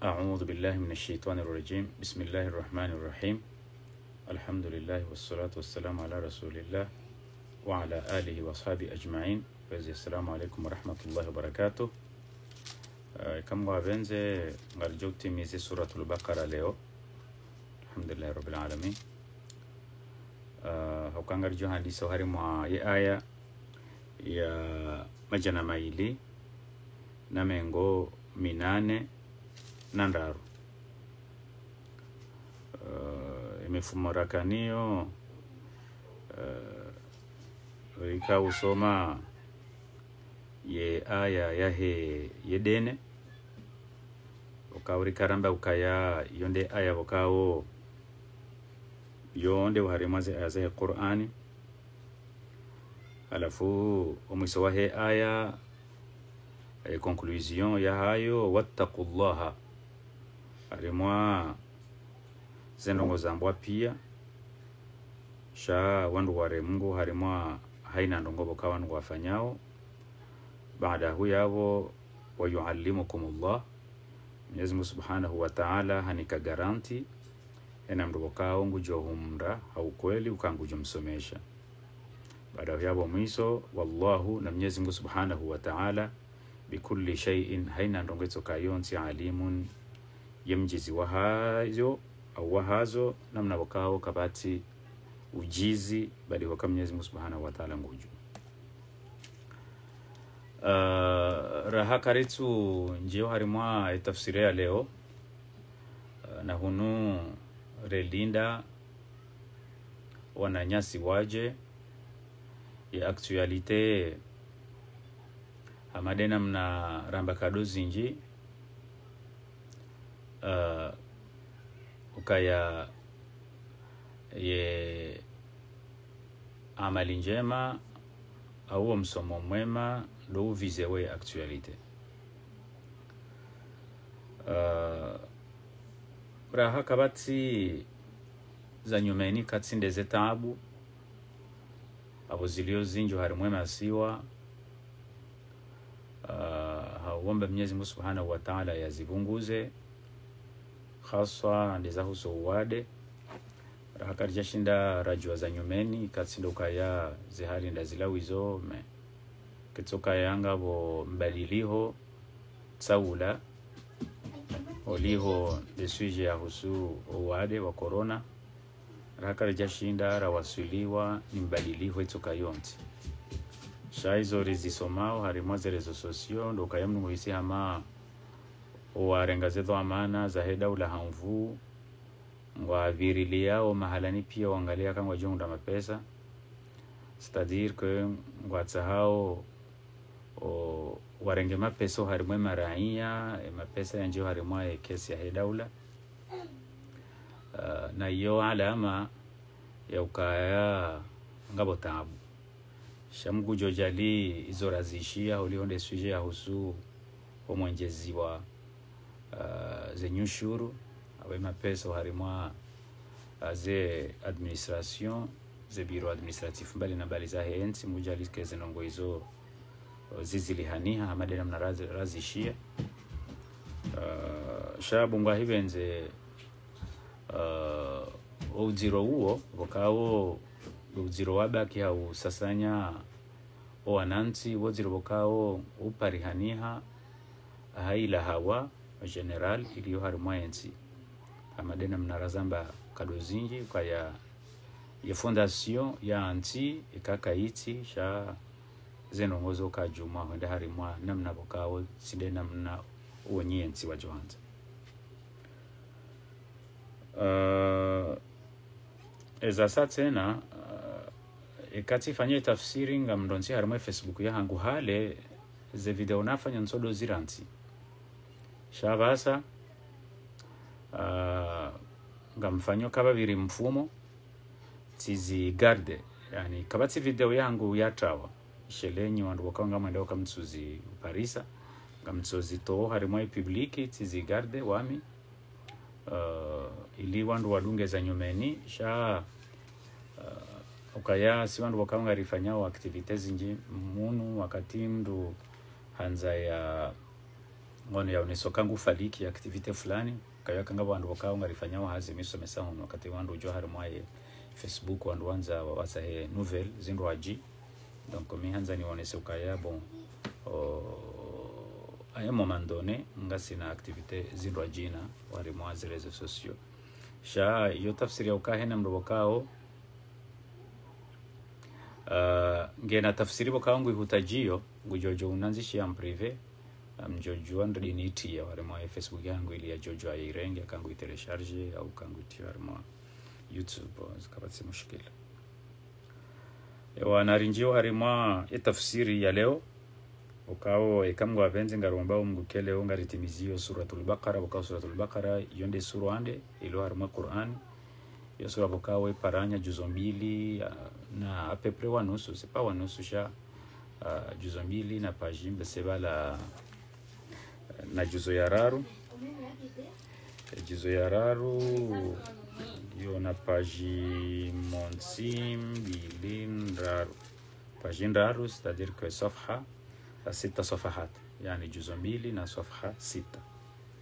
أعوذ بالله من الشيطان الرجيم بسم الله الرحمن الرحيم الحمد لله والصلاة والسلام على رسول الله وعلى آله وصحبه أجمعين فزي السلام عليكم ورحمة الله وبركاته آه، كم وابنزي غرجو ميزي سورة البقرة ليو الحمد لله رب العالمين آه، هو كان غرجو هاندي سوهري مع آية يا مايلي نمنغو منانه nandaro uh, imefuma rakanio uh, rika usoma ye aya yahe yedene ukawo rikaramba ukaya yonde aya vokawo yonde uharemwaze aya zahe qur'ani alafu omwiso wahe aya e conclusion yahayo wattaqullaha alemwa zendongo zambwa pia sha wandu ware mungu harimwa haina ndongo boka wandu wafanyao baada hu yabo wayuallimukumullah Mwenyezi Mungu Subhanahu wa Ta'ala hanika garanti ena mndu boka wangu johumra haukweli ukangujomsomesha baada yabo mwiso wallahu na Mwenyezi Mungu Subhanahu wa Ta'ala bikulli shay'in haina ndongo itsoka yonsi alimun ye mjizi au wahazo namna wakao kabati ujizi bali waka Mwenyezi Mungu Subhanahu wa Ta'ala nguju uh, raha karitu njiyo harimwa etafsire ya leo uh, na hunu relinda wananyasi waje ya actualite hamadena mna ramba kado zinji uh, ukaya ye amali njema auwo msomo mwema douvize we actualité uh, uraha kabatsi zanyumeni katsindeze tabu abo zilio zinjo harimwe masiwa uh, hauombe mwenyezi mungu subhanahu wataala yazibunguze haswa huso uwade rahakarija shinda rajua za nyumeni katsindoukaya zihari ndazila wizo me kitsokayangavo mbadiliho tsaula oliho ya husu uwade wa korona rahakarija shinda rawasuliwa ni mbadiliho itsokayonti shaizo zisomao harimo zerezo sosio ndoukaya mnunguisi hama warengazedo amana zahedaula hanvu ngwaviriliao mahalani pia wangalia kangwa jongda mapesa cetadire que ngwatsahao warenge mapesa harimwe maraia e mapesa yanjeo harimwe ekesi yahe daula uh, ah, na iyo alama yaukaya ngabo tabu shamgujo jali izorazishia ulionde swije yahusu omwenjeziwa uh, zenyushuru awemapesa harimwa uh, ze administration ze biro administratif mbali na bali za hensi mujaliske zinongo izo uh, zizilihaniha hamadena mnarazishia uh, shabu ngwahibenze uh, uziro uwo vokao uziro wabaki hausasanya owanansi woziro vokawo uparihaniha haila hawa general iliyo hari mwayenzi amadena mnarazamba kadozinji kwa ya ya fondation ya anti ikakaiti sha zenongozo ka juma honde hari mwa namna bokawo side namna uonyenzi wa johanza uh, eza sa tena uh, ah, ikati fanye tafsiri ngamndonzi harimwe facebook ya hangu hale ze video nafanya nsodo ziranzi shabaasa ah, nga mfanyo kababiri mfumo garde yani kabatsi video yangu yatawa shelenyi wandu wakanga mwenda wakamtsuzi parisa ngamtsozi toho harimwa ipubliki garde wami uh, ili wandu wadungeza nyumeni sha uh, ukaya si wandu wakanga rifanyao aktivite zinji munu wakati mndu hanza ya ngono yawe kangu faliki activity fulani kayaka kanga bandu bakao wa hazi misomesa hono wakati wandu jo harimo aye facebook wandu anza wa wasa he novel zindu waji donc mi hanza ni wonese ukaya bon à un moment donné nga sina activité zindu ajina warimo azi réseaux sosio sha yo tafsiri ya ukahe na mndu bakao uh, ah, ngena tafsiri bakao ihutajio ngujojo unanzishi ya mprive mjojuandri niti ya warema facebook yangu ili ya jojo airenge akangu itelecharge au kangu wa youtube zikabatse mushikila ewa narinjio harima etafsiri ya leo ukao ekamgwa apenzi ngaromba umgukele ungaritimiziyo suratul bakara ukao suratul bakara yonde suru ande ilo harima qur'an yo sura bukawe paranya juzo mbili na apepre wanusu sepa wanusu sha uh, juzo mbili na pajimbe sebala na Juzo ya Raru. Juzo ya Raru ndio na paji Monsim Bilin Raru. paji Raru stadir à dire que safha sita safahat, yani juzo mbili na safha sita.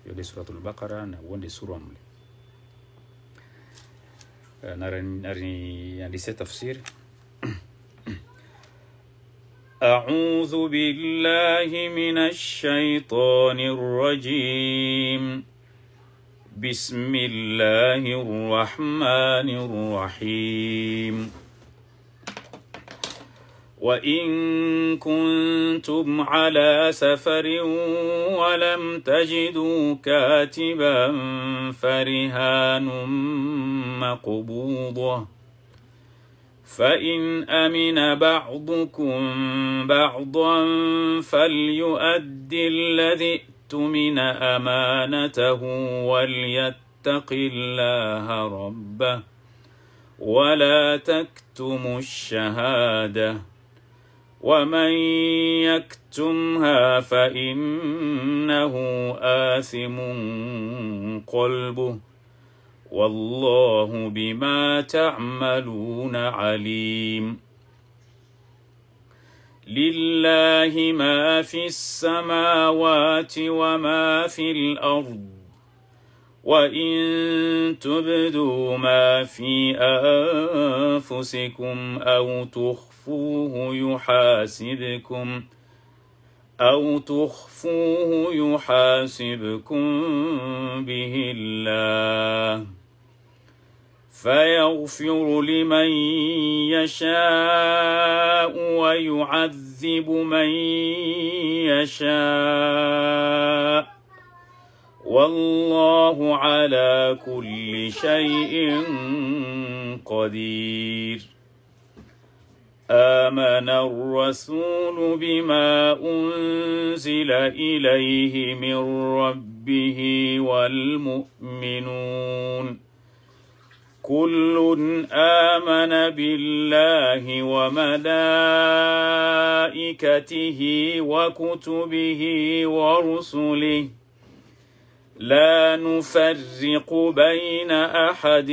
Hiyo ni suratul Baqara na uende sura mle nari, eh, nari, yani tafsiri أعوذ بالله من الشيطان الرجيم بسم الله الرحمن الرحيم وإن كنتم على سفر ولم تجدوا كاتبا فرهان مقبوضه فإن أمن بعضكم بعضا فليؤد الذي ائتمن أمانته وليتق الله ربه ولا تكتموا الشهادة ومن يكتمها فإنه آثم قلبه والله بما تعملون عليم لله ما في السماوات وما في الأرض وإن تبدوا ما في أنفسكم أو تخفوه يحاسبكم أو تخفوه يحاسبكم به الله فيغفر لمن يشاء ويعذب من يشاء والله على كل شيء قدير امن الرسول بما انزل اليه من ربه والمؤمنون كل آمن بالله وملائكته وكتبه ورسله لا نفرق بين أحد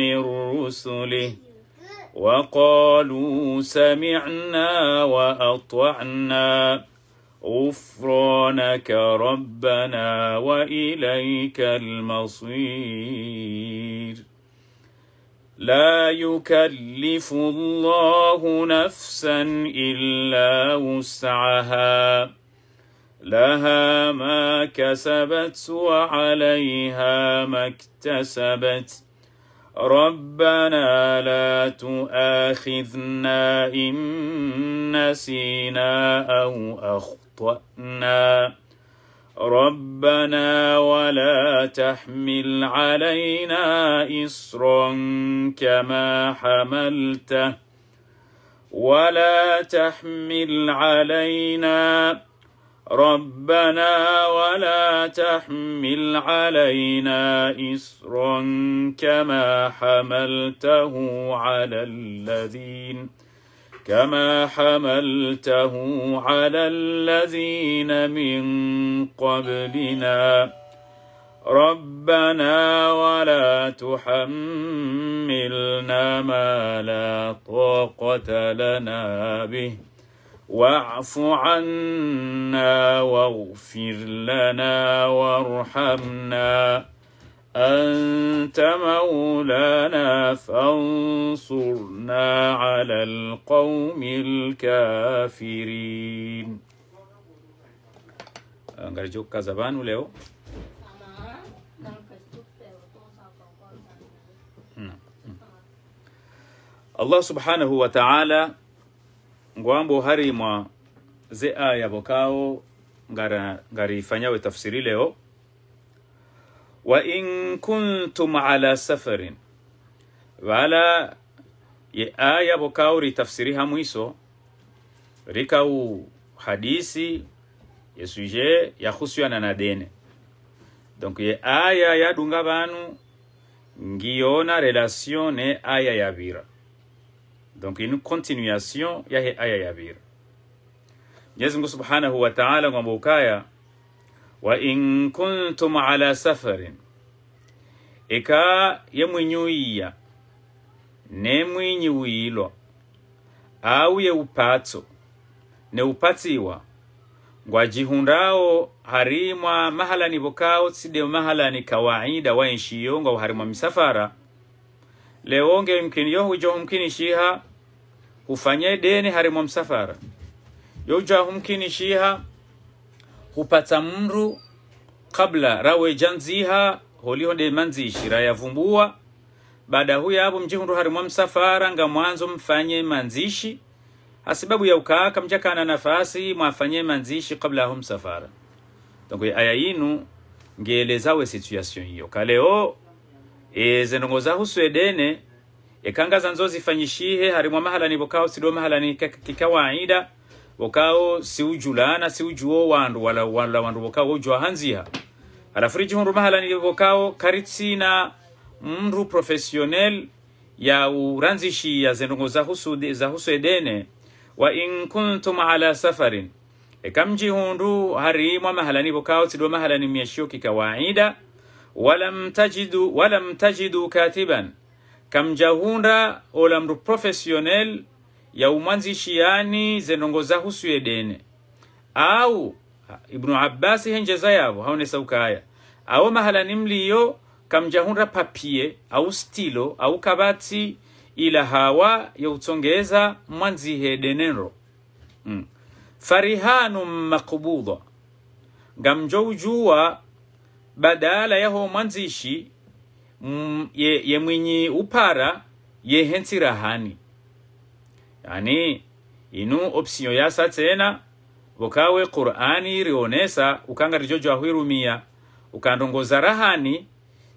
من رسله وقالوا سمعنا وأطعنا غفرانك ربنا واليك المصير لا يكلف الله نفسا الا وسعها لها ما كسبت وعليها ما اكتسبت ربنا لا تؤاخذنا ان نسينا او اخطانا أخطأنا ربنا ولا تحمل علينا إصرا كما حملته ولا تحمل علينا ربنا ولا تحمل علينا إصرا كما حملته على الذين كما حملته على الذين من قبلنا ربنا ولا تحملنا ما لا طاقة لنا به واعف عنا واغفر لنا وارحمنا أنت مولانا فانصرنا على القوم الكافرين الله سبحانه وتعالى غوامبو هريما زي آية بوكاو غاري فانيا وتفسيري in kuntum ala safarin wala ye aya bokao ritafsiriha mwiso rikau hadisi ye suje yakhusuyana na dene donc ye aya yadunga banu ngiyona relation ne aya ya vira donc une continuation yahe aya vira mwenyezi mungu subhanahu wa taala ngwamba ukaya ika كنتم على سفر إكا يمنيويا nemwinyiwuilo au ne neupatiwa ngwajihundao harimwa mahalani vokao tsideo mahalani kawaida waenshiyo ngwa harimwa misafara leonge mkini yo hujo mkini shiha hufanye deni harimwa msafara hujo mkini shiha hupata mru kabla rawe janziha holihode manzishi rayavumbua baada huya abu mjihundu harimwa msafara nga mwanzo mfanye manzishi asibabu ya ukaaka mjakana nafasi mwafanye manzishi kabla aho msafara donc aya yinu ngeelezawe situation hiyo kaleo eze ndongozahu swedene ekanga zanzo zifanyishihe harimwa mahalani bokao sido mahalani kikawaida kika wokawo siujulana siujuwo wandu wala, wala wandu ujua wokawo wojuwa hanziha alafuriji hundu mahalani karitsi na mru professionnel ya uranzishi ya zendongo za husu, za husu edene wa in kuntum ala safarin ekamji hundu mahala ni mahalani wokawo tidwa mahalani miashio kikawaida walam tajidu, wala mtajidu katiban kamjahunda ola mndu professionnel yaumanzishi yani husu swedene au ibnu abbasi henjeza yavo ukaya au mahala nimliyo kamjahunra papie au stilo au kabati ila hawa yautsongeza mwanzihe denero mm. farihanu maqbudha ujua badala yaho mwanzishi mm, ye, ye mwinyi upara hensi rahani yani inu opsiyo yasa tsena vokawe qur'ani rionesa ukangati jojo ahwirumia ukandongoza rahani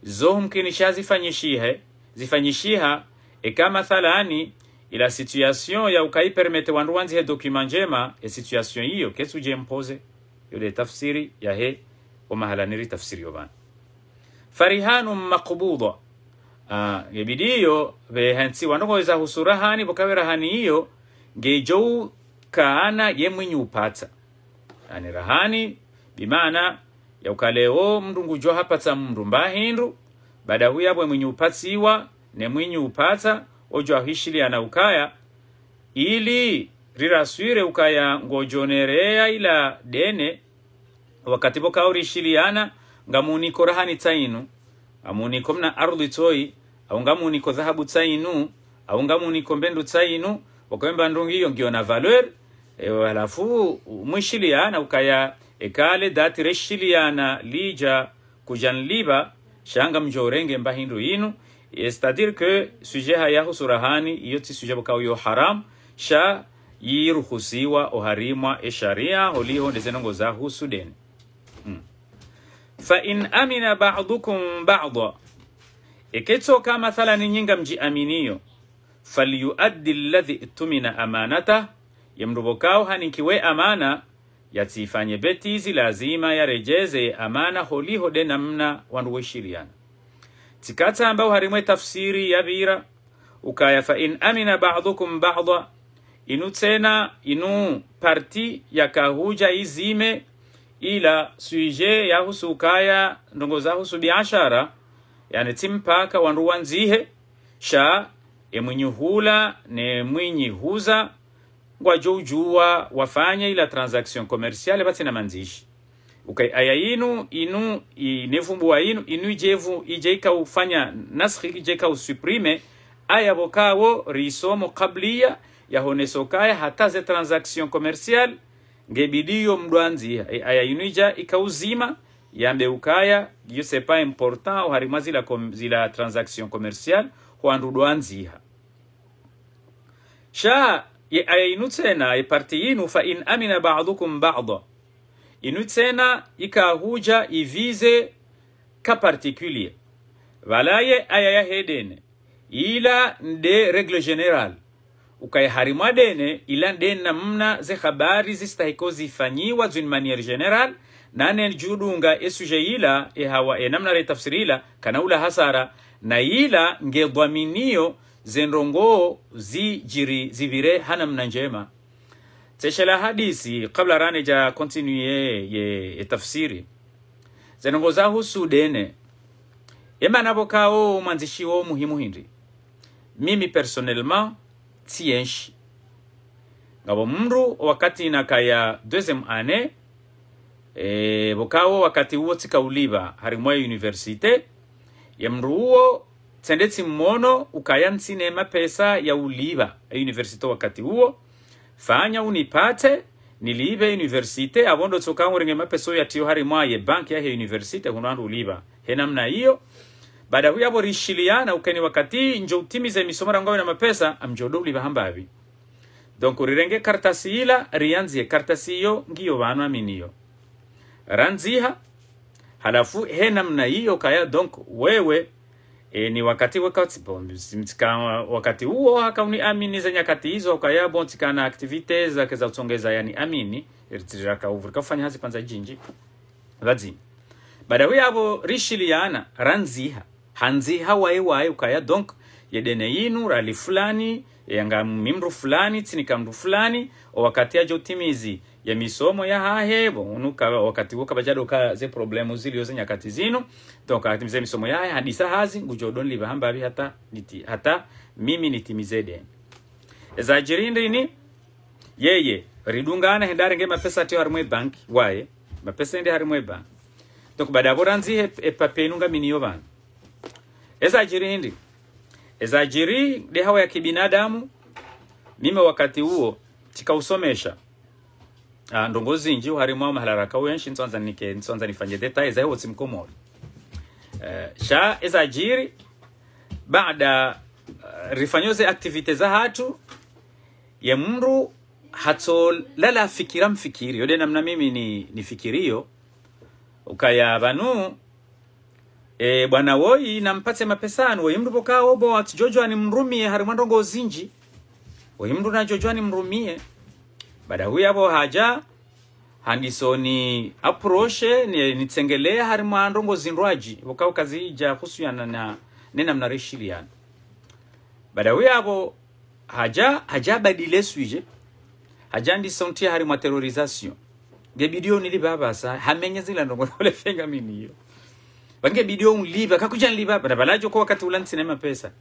zohumkinisha zifanyishihe zifanyishiha eka mathalani ila situation ya ukaipermete wandu wanzihe dokima njema e situation hiyo kesuje mpoze yule tafsiri yahe omahalaniri tafsiri yovana farihanu makubudwa uh, ah, husura hani wanokoza husurahani pokaberahaniyo ngejou kaana ye mwinyi upatsa ani rahani bimana yaukaleo mndungu jo hapatsa mndu mbahindu baada huyabwe mwinyi upatsiwa ne mwinyi upatsa ojo ana ukaya ili riraswire ukaya ngojonereya ila dene wakati bokaurishiliana ngamuniko rahani tsainu amuniko mna ardhi toi aungamuniko dhahabu tsainu aungamuniko mbendu tsainu wakamemba ndungi hiyo ngiona na valeur ewe halafu mwishiliana ukaya ekale dati reshiliana lija kujanliba shanga mjorenge mba hindu inu c'est-à-dire que sujet haya husurahani iyo ti sujet bukao yo haram sha yiruhusiwa oharimwa esharia holiho ndezenongo za husudeni fa in amina ba'dukum ba'dha, ikitoka mathalani nyinga mjiaminiyo falyuaddi alladhi tumina amanata, yamrubokao hanikiwe amana yatsifanye hizi lazima yarejeze amana holihode namna tikata ambao harimwe tafsiri bira ukaya fa in amina ba'dukum ba'd inu tena inu parti yakahuja izime ila suije yahusu ukaya ndongozahusu biashara yani timpaka wanruwa nzihe sha hula ne mwinyi mwinyihuza ngwajoujuwa wafanya ila transaction commerciale na manzishi okay aya inu inu inevumbuwa inu inu ijevu ije ikaufanya naskhi ije ikausuprime aya vokawo risomo qabliya yahonesokaya hata ze transaction commerciale ngebidiyo mdwanzi ayayinija ikauzima yambe ukaya yo c'est pas important harima zila, kom, zila transaction commercial hwandu dwanziha sha ye ayayinu tsena parti yinu fa in amina ba'dukum ba'da inu tsena ikahuja ivize ka particulier valaye ayaya hedene ila nde regle generale ukayeharimwa dene ila denna mna ze habari zistahiko zifanyiwa zin maniere general nane judunga esuje ila ehawa e namna re tafsiri ila ula hasara na ila ngedhaminiyo zenrongo zijiri zivire hana mna njema tseshela hadisi kabla rane ja continue ye etafsiri za husu dene emanavokao manzishiwo muhimu hindi mimi personnellement tienshi ngabo mru wakati nakaya deuxième année e, bokawo wakati huo tikauliva harimwa universite mru huo tsendetsi mono ukaya ntsine mapesa ya uliva euniversite wakati huo fanya unipate niliive universite avondo tsokang'oringe mapeso yatiyo harimwa ye banki yahe universite hunandu uliba he namna hiyo baada huyo abo rishilia na ukeni wakati njo utimiza emisomara ngawe na mapesa amjoduli bahambabi donc rirenge kartasi ila rianzie kartasi iyo ngiyo banu aminiyo ranziha halafu he namna hiyo kaya donc wewe e, ni wakati wakati bon, mtika, wakati huo hakauni amini za nyakati hizo kaya bon tikana activities zake za kutsongeza yani amini ritiraka uvurika kufanya hazi panza jinji vadzini baada yabo rishiliana ranziha hanzi hawaye waye ukaya donc yedene yinu rali fulani yanga mimru fulani tsinika kamru fulani o wakati ajo timizi ya misomo ya hahe unuka wakati woka bajado ka ze problemu zili ze nyakati zinu donc atimize misomo ya hahe hadisa hazi ngujo don live hamba bi hata niti hata mimi nitimize de ni yeye ridunga ana hendare nge mapesa tio harimwe bank waye mapesa ndi harimwe bank donc badaboranzi epapenunga miniyo bantu Esajiri hindi ezajiri de hawa ya kibinadamu mime wakati huo chikausomesha uh, ah, ndongozi nji uharimu wa mahalaraka wenshi nsonza nike nsonza nifanye deta eh, eza hiyo tsimkomori uh, sha ezajiri baada uh, rifanyoze aktivite za hatu ye mru hato lala fikira mfikiri yode namna mimi ni, ni fikirio ukaya banu e, bwana woyi nampatse mapesani woyi mndu pokawo bo ati jojo mrumie hari mwando zinji woi mndu na jojo mrumie bada huyu abo haja handisoni aproshe ni nitsengelee hari mwando ngozindwaji pokawo kazi ija husuyana na nena mnareshiliana bada huyu abo haja haja badile suje haja ndisontia hari mwa gebidio nilibaba babasa hamenye zila ndongolefenga yo bange bidio unliva kakujan liva badabalajo kwa wakati ulan sinema pesa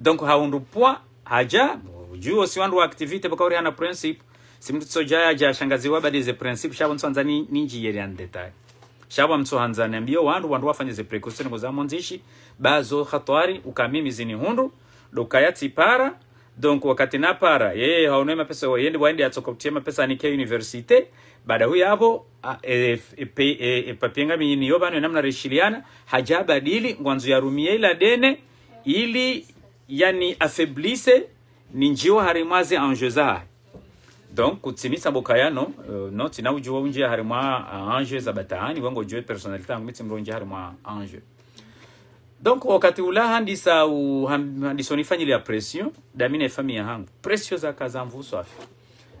donc haundu pwa haja juu si wandu activite bakauri hana principe simtu sojaya ja shangazi wa badize principe shabo nswanzani ninji yeri an detail shabo mtsohanzani ambio wandu wandu wafanye ze precaution za zamonzishi bazo khatwari ukamimi zini hundu dokayati para donc wakati na para yeye haonoi mapesa waende waende atsokotia mapesa anike universite baada huyo hapo e, e, e, e papenga namna reshiliana haja badili ngwanzu ya yarumie ila dene ili yani afeblise ninjiwa harimwaze ange zahe donc kutsimisa bokayano uh, noti ujua unje harimwa anje za batahani wengo jue personalite yangu mitsimronje harimwa anje donc wakati ula handi sa u handi handisonifanyile ya pression damine famille yangu pression za kazamvuso afi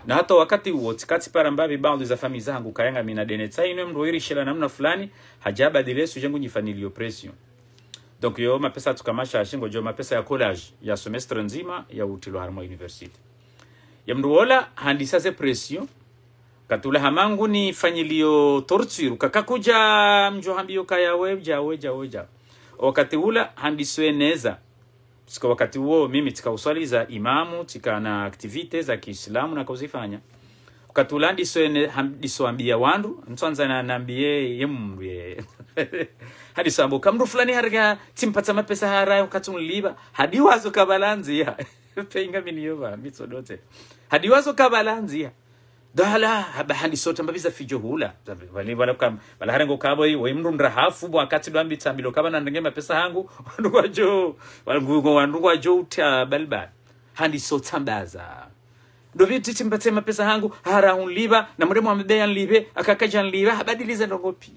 na hata wakati huo tikati para mbabi baadhi za fami zangu kayanga mina denetsa inwe shela namna fulani hajabadile jangu nyifanili presio donc yo mapesa tukamasha ashingo jo mapesa ya college ya semestre nzima ya utilo harmo university ya mruola handisa se presio katula hamangu ni fanyilio torture kakakuja mjohambio kaya jawe jawe jawe wakati ula handiswe neza siko wakati huo mimi tikauswali za imamu tika na aktivite za kiislamu nakauzifanya ukatulandi disoambia wandu nswanza nambie yemumrye hadisambo kamndu fulani harika timpatsa mapesa hara ukatunliva hadiwazo kabalanziya penga miniyo mitsodote hadiwazo kabalanziya dala bahandisota mbabiza fijo hula bali bala kam bala harengo kabo yi wimru hafu bwa kati lwambi tambilo kaba na nangema pesa hangu wandu jo walungu wandu jo utia balba handi handisota mbaza ndo vitu timpatie mapesa hangu hara unliba na mremu amebeya nlibe akakaja nliva habadiliza ndongopi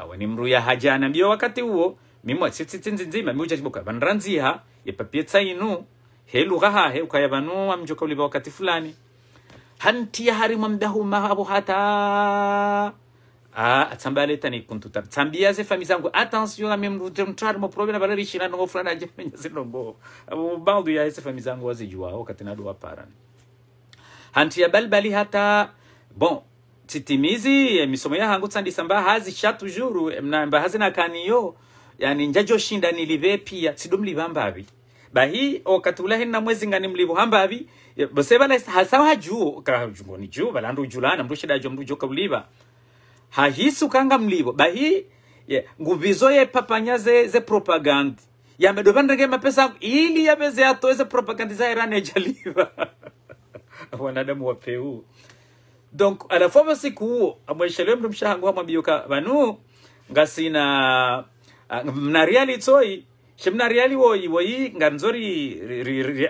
awe ah, ni mruya hajana mbio wakati uo huo mimwa tsitsitinzinzima miuja tiboka vanranziha yepapie inu helu lugha he ukaya vanu mjoka uliba wakati fulani hanti mwambia mdahu mahabu hata ah, atsambaletani kuntuta tsambiyaze fami zangu attention ame mtari moproblema vale rishina nongo fulana ajemenyase nombo bandu yaese fami zangu wazijuwao katinadu waparani hanti ya balbali hata bon titimizi eh, ya hangu yahangu tsandisamba hazi shatu juru eh, mba na mnamba hazina kaniyo yani njajoshinda nilive pia sidumli sidumlivambavi bahi okatulahinna mwezi ngani mlivo hambavi basebala hasawa hajuo kahujungoni juu bala balandu ujulana mndu shida jo mndu joka uliva hahisu kanga mlivo bahi yeah. ye papanya ze, ze propaganda ya yamedovanrege mapesa ili ya meze ato ze propaganda za iran yajaliva wanadamu wapeu donc alafu avasikuwo amweshelewe mndu mshahangu hamwambiyoka vanu ngasina toi mnariali reali woi woi nga mzori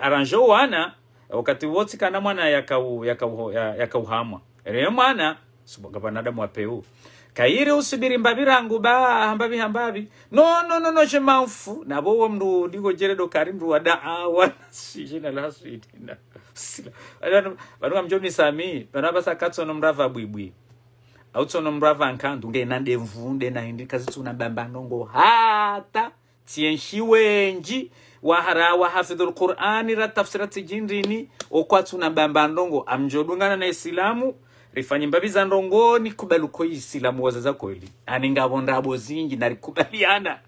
arrange wana wakati wotsi kana mwana yakau yakau yakauhamwa rero mwana suboga banadamu apeu kayire usibiri mbavirangu ba hambavi hambavi no no no no chemamfu nabo wo mndu ndiko jeredo kari mndu wada awa shishina la switina vanhu kamjoni sami katso no mrava bwibwi no mrava nkandu ngena ndemvu ndena hindi kasitsuna bambanongo hata tienshi wenji wahara hafidhul qurani ra tafsira tijindini na bamba ndongo amjodungana na islamu rifanye mbabi za ndongoni ko islamu wazaza kweli aningavo ndabo zingi narikubaliana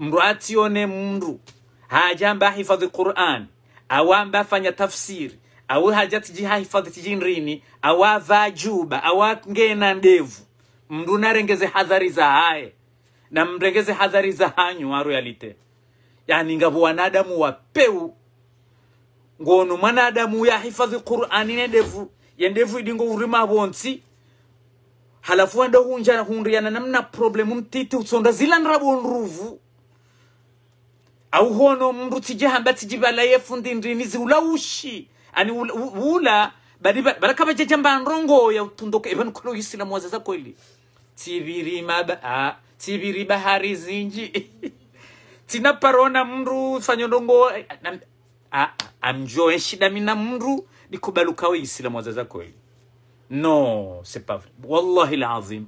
mndu one mru hajamba hifadhi quran awamba fanya tafsiri au haja tijiha hifadhi tijinrini awavaa juba awangena ndevu mndu narengeze hadhari za haye na mrengeze hadhari za hanyu aro yalite yani ngabo wanadamu wapeu ngono manadamu ya hifadhi qurani nendevu yendevu idingo urima bonsi halafu anda hunja na hunriana namna problemu mtiti utsonda nruvu au hono mruti mndu tijihamba tijibala yefundi zula ushi ani ula, bali bali jamba balakaba jajamba nrongoya utundoka ibanu kolo mwaza za kweli tibiri maba tibiri bahari zinji tinaparona mndu sanyondongo eh, ah, amjoe shida mina mndu dikubaluka we isilamu wazaza kweli no c'est pas vrai wallahi lazim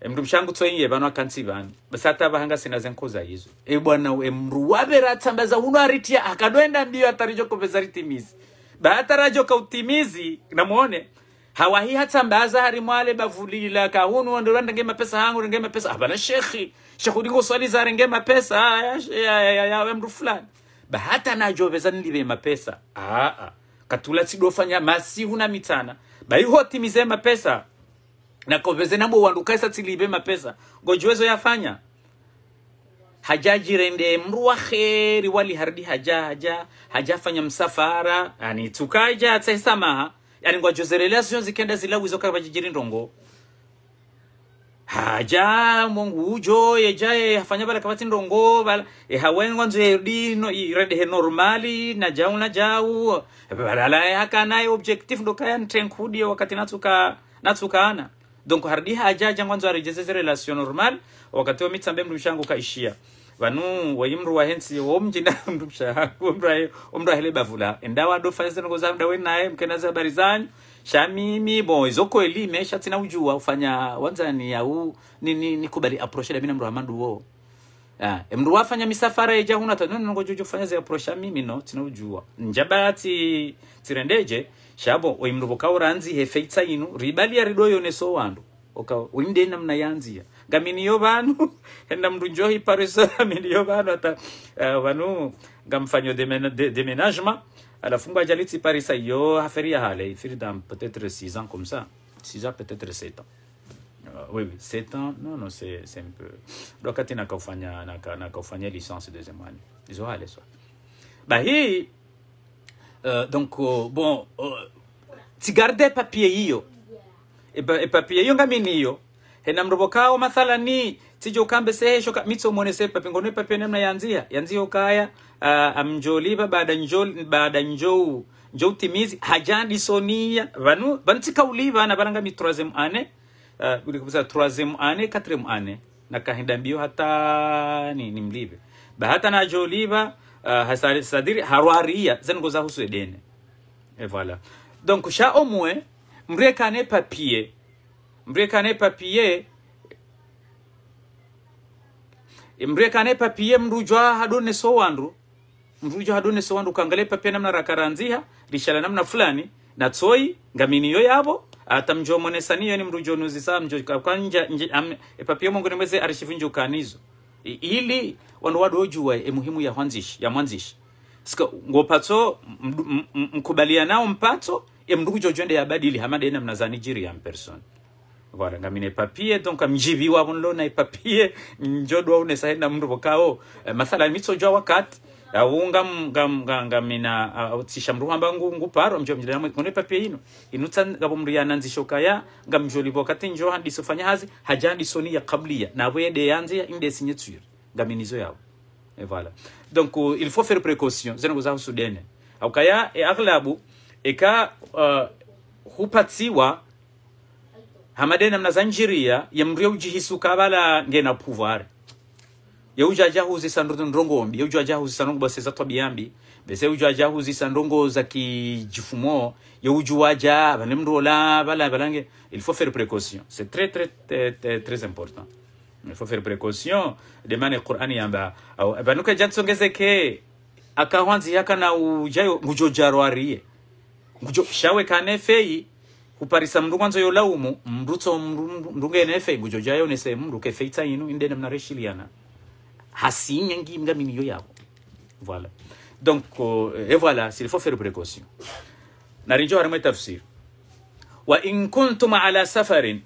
emndu eh, mshangu tsoinye bano akansi banu basata bahanga sinaze za hizo e bwana emru waberatambaza uno aritia akadoenda mbio atarijo kopeza ritimizi baatarajo kautimizi muone hawahi mbaza harimo ale bavulila kahunu ndo ndenge mapesa hangu ndenge mapesa hapana ah, shekhi shekhi ndiko swali za renge mapesa ah, ya ya ya ya mru fulani bahata najoveza nilive mapesa aa ah, katula tsidofanya masi huna mitana baiho timize mapesa na kobeze nabo wanduka sa tsilive mapesa gojuwezo yafanya hajaji rende mru wa kheri wali hardi hajaja hajafanya msafara ani tukaja atsesamaha yani ngwajozerelea sio zikenda wizo kwa jijiri ndongo haja mungu ujo yejaye hafanya bala kabati ndongo bala e nzo nzeri no irede he normali na jau na jau balala e, nae objectif ndo kaya ntrenkudi ya wakati natuka natuka ana donko hardi haja jangwa nzo arejezeze relation normal wakati wa mitambe mndu mshangu kaishia vanu waimru wahensi womjina mndu omrahele bavula endawa adofanyisa nokoza mda wenaye mkenaza habari zanyu shamimi bo izokweli imesha tsina ujua ufanya wanzani au nini nikubali approach dabina mndu hamandu wo Ah, e mndu afanya misafara eja huna tano nongo jojo fanya za approach mimi no tina ujua njabati tirendeje shabo oimruboka uranzi hefeitsa inu ribali ya ridoyo ne so wandu oka uinde namna yanzia ngam iniyo banu henam dunjo hi parisa iniyo banu ata eh, wanu ngam fanyo déménagement à la fungwa jali tsi parisa yo aferi ya hale ifiri dam peut-être 6 ans comme ça 6 ans peut-être 7 ans euh, oui, oui, 7 ans, non, non, c'est un peu... Donc, n'a Wakati nakafanya, nakafanya licence deuxième année. Izo hale soit. Bah, hii, euh, donc, euh, bon, euh, tigardé papier hiyo. E, eh ben, e papier hiyo ngamini yo. hena mrobo henamrovo kawa mathalani tijo kambe sehesho ka mitso monese papingone papio nemna yanzia yanzia ukaya uh, amjoliva baada njol baada njou njou timizi hajani sonia vanu vantika uliva na baranga mi 3e ane uh, bile kubisa 3e ane 4 na kahinda mbio hata ni, ni mlive bahata na joliva uh, hasari sadiri haruaria zengo goza husu edene e, voilà donc sha omwe mrekane papie mbrekane papier mrekane papier mrujwa hadone so wandu mrujwa hadone so wandu kangale papier namna rakaranziha rishala namna fulani na tsoi ngamini yo yabo ata mjomonesaniyo ni nuzi sa mjo kwanja e papier mungu arishivunjo kanizo ili wandu wadu wadojuwa e muhimu ya mwanzishi ya mwanzishi sika ngopatso nao mpato emndugu jojwende yabadili hamadena mnazani jiri ya mpersoni wara ngamine papie donc mjivi wa bunlo na e papie njodwa une sahe na mndu bokao masala mathala mitso jwa wakati awunga ngam ngamina autisha mruha mbangu paro mjo mjira mwe kone papie ino inutsa ngabo mriya nanzisho kaya libo kati njo handi sofanya hazi hajandi soni ya qabliya na wede yanze ya inde sinyetswira ngaminizo yao et voilà donc uh, il faut faire précaution zeno kuzaho sudene au kaya e aglabu eka uh, hupatsiwa hamade namna za njiria yamria ujihisi ukabala ngena pouvoir ya uja jahuzi sandro ombi ya uja jahuzi sandro bose za biambi bese uja jahuzi sandrongo za kijifumo ya uju waja bale mrola bala nge il faut faire précaution c'est très très très, très important il faut faire précaution de mane qur'ani yamba au eh, banuka jansongezeke akahwanzi yaka na ujayo ngujo jarwarie ngujo shawe kanefei kuparisa mndu kwanza yolaumu mndutso mndungene feibu jojayo nese mndu kefeita inu indene mnareshiliana hasinye ngimga miniyo yabo voilà donc euh, et voilà s'il faut faire précaution narinjo harimo tafsir wa in kuntum ala safarin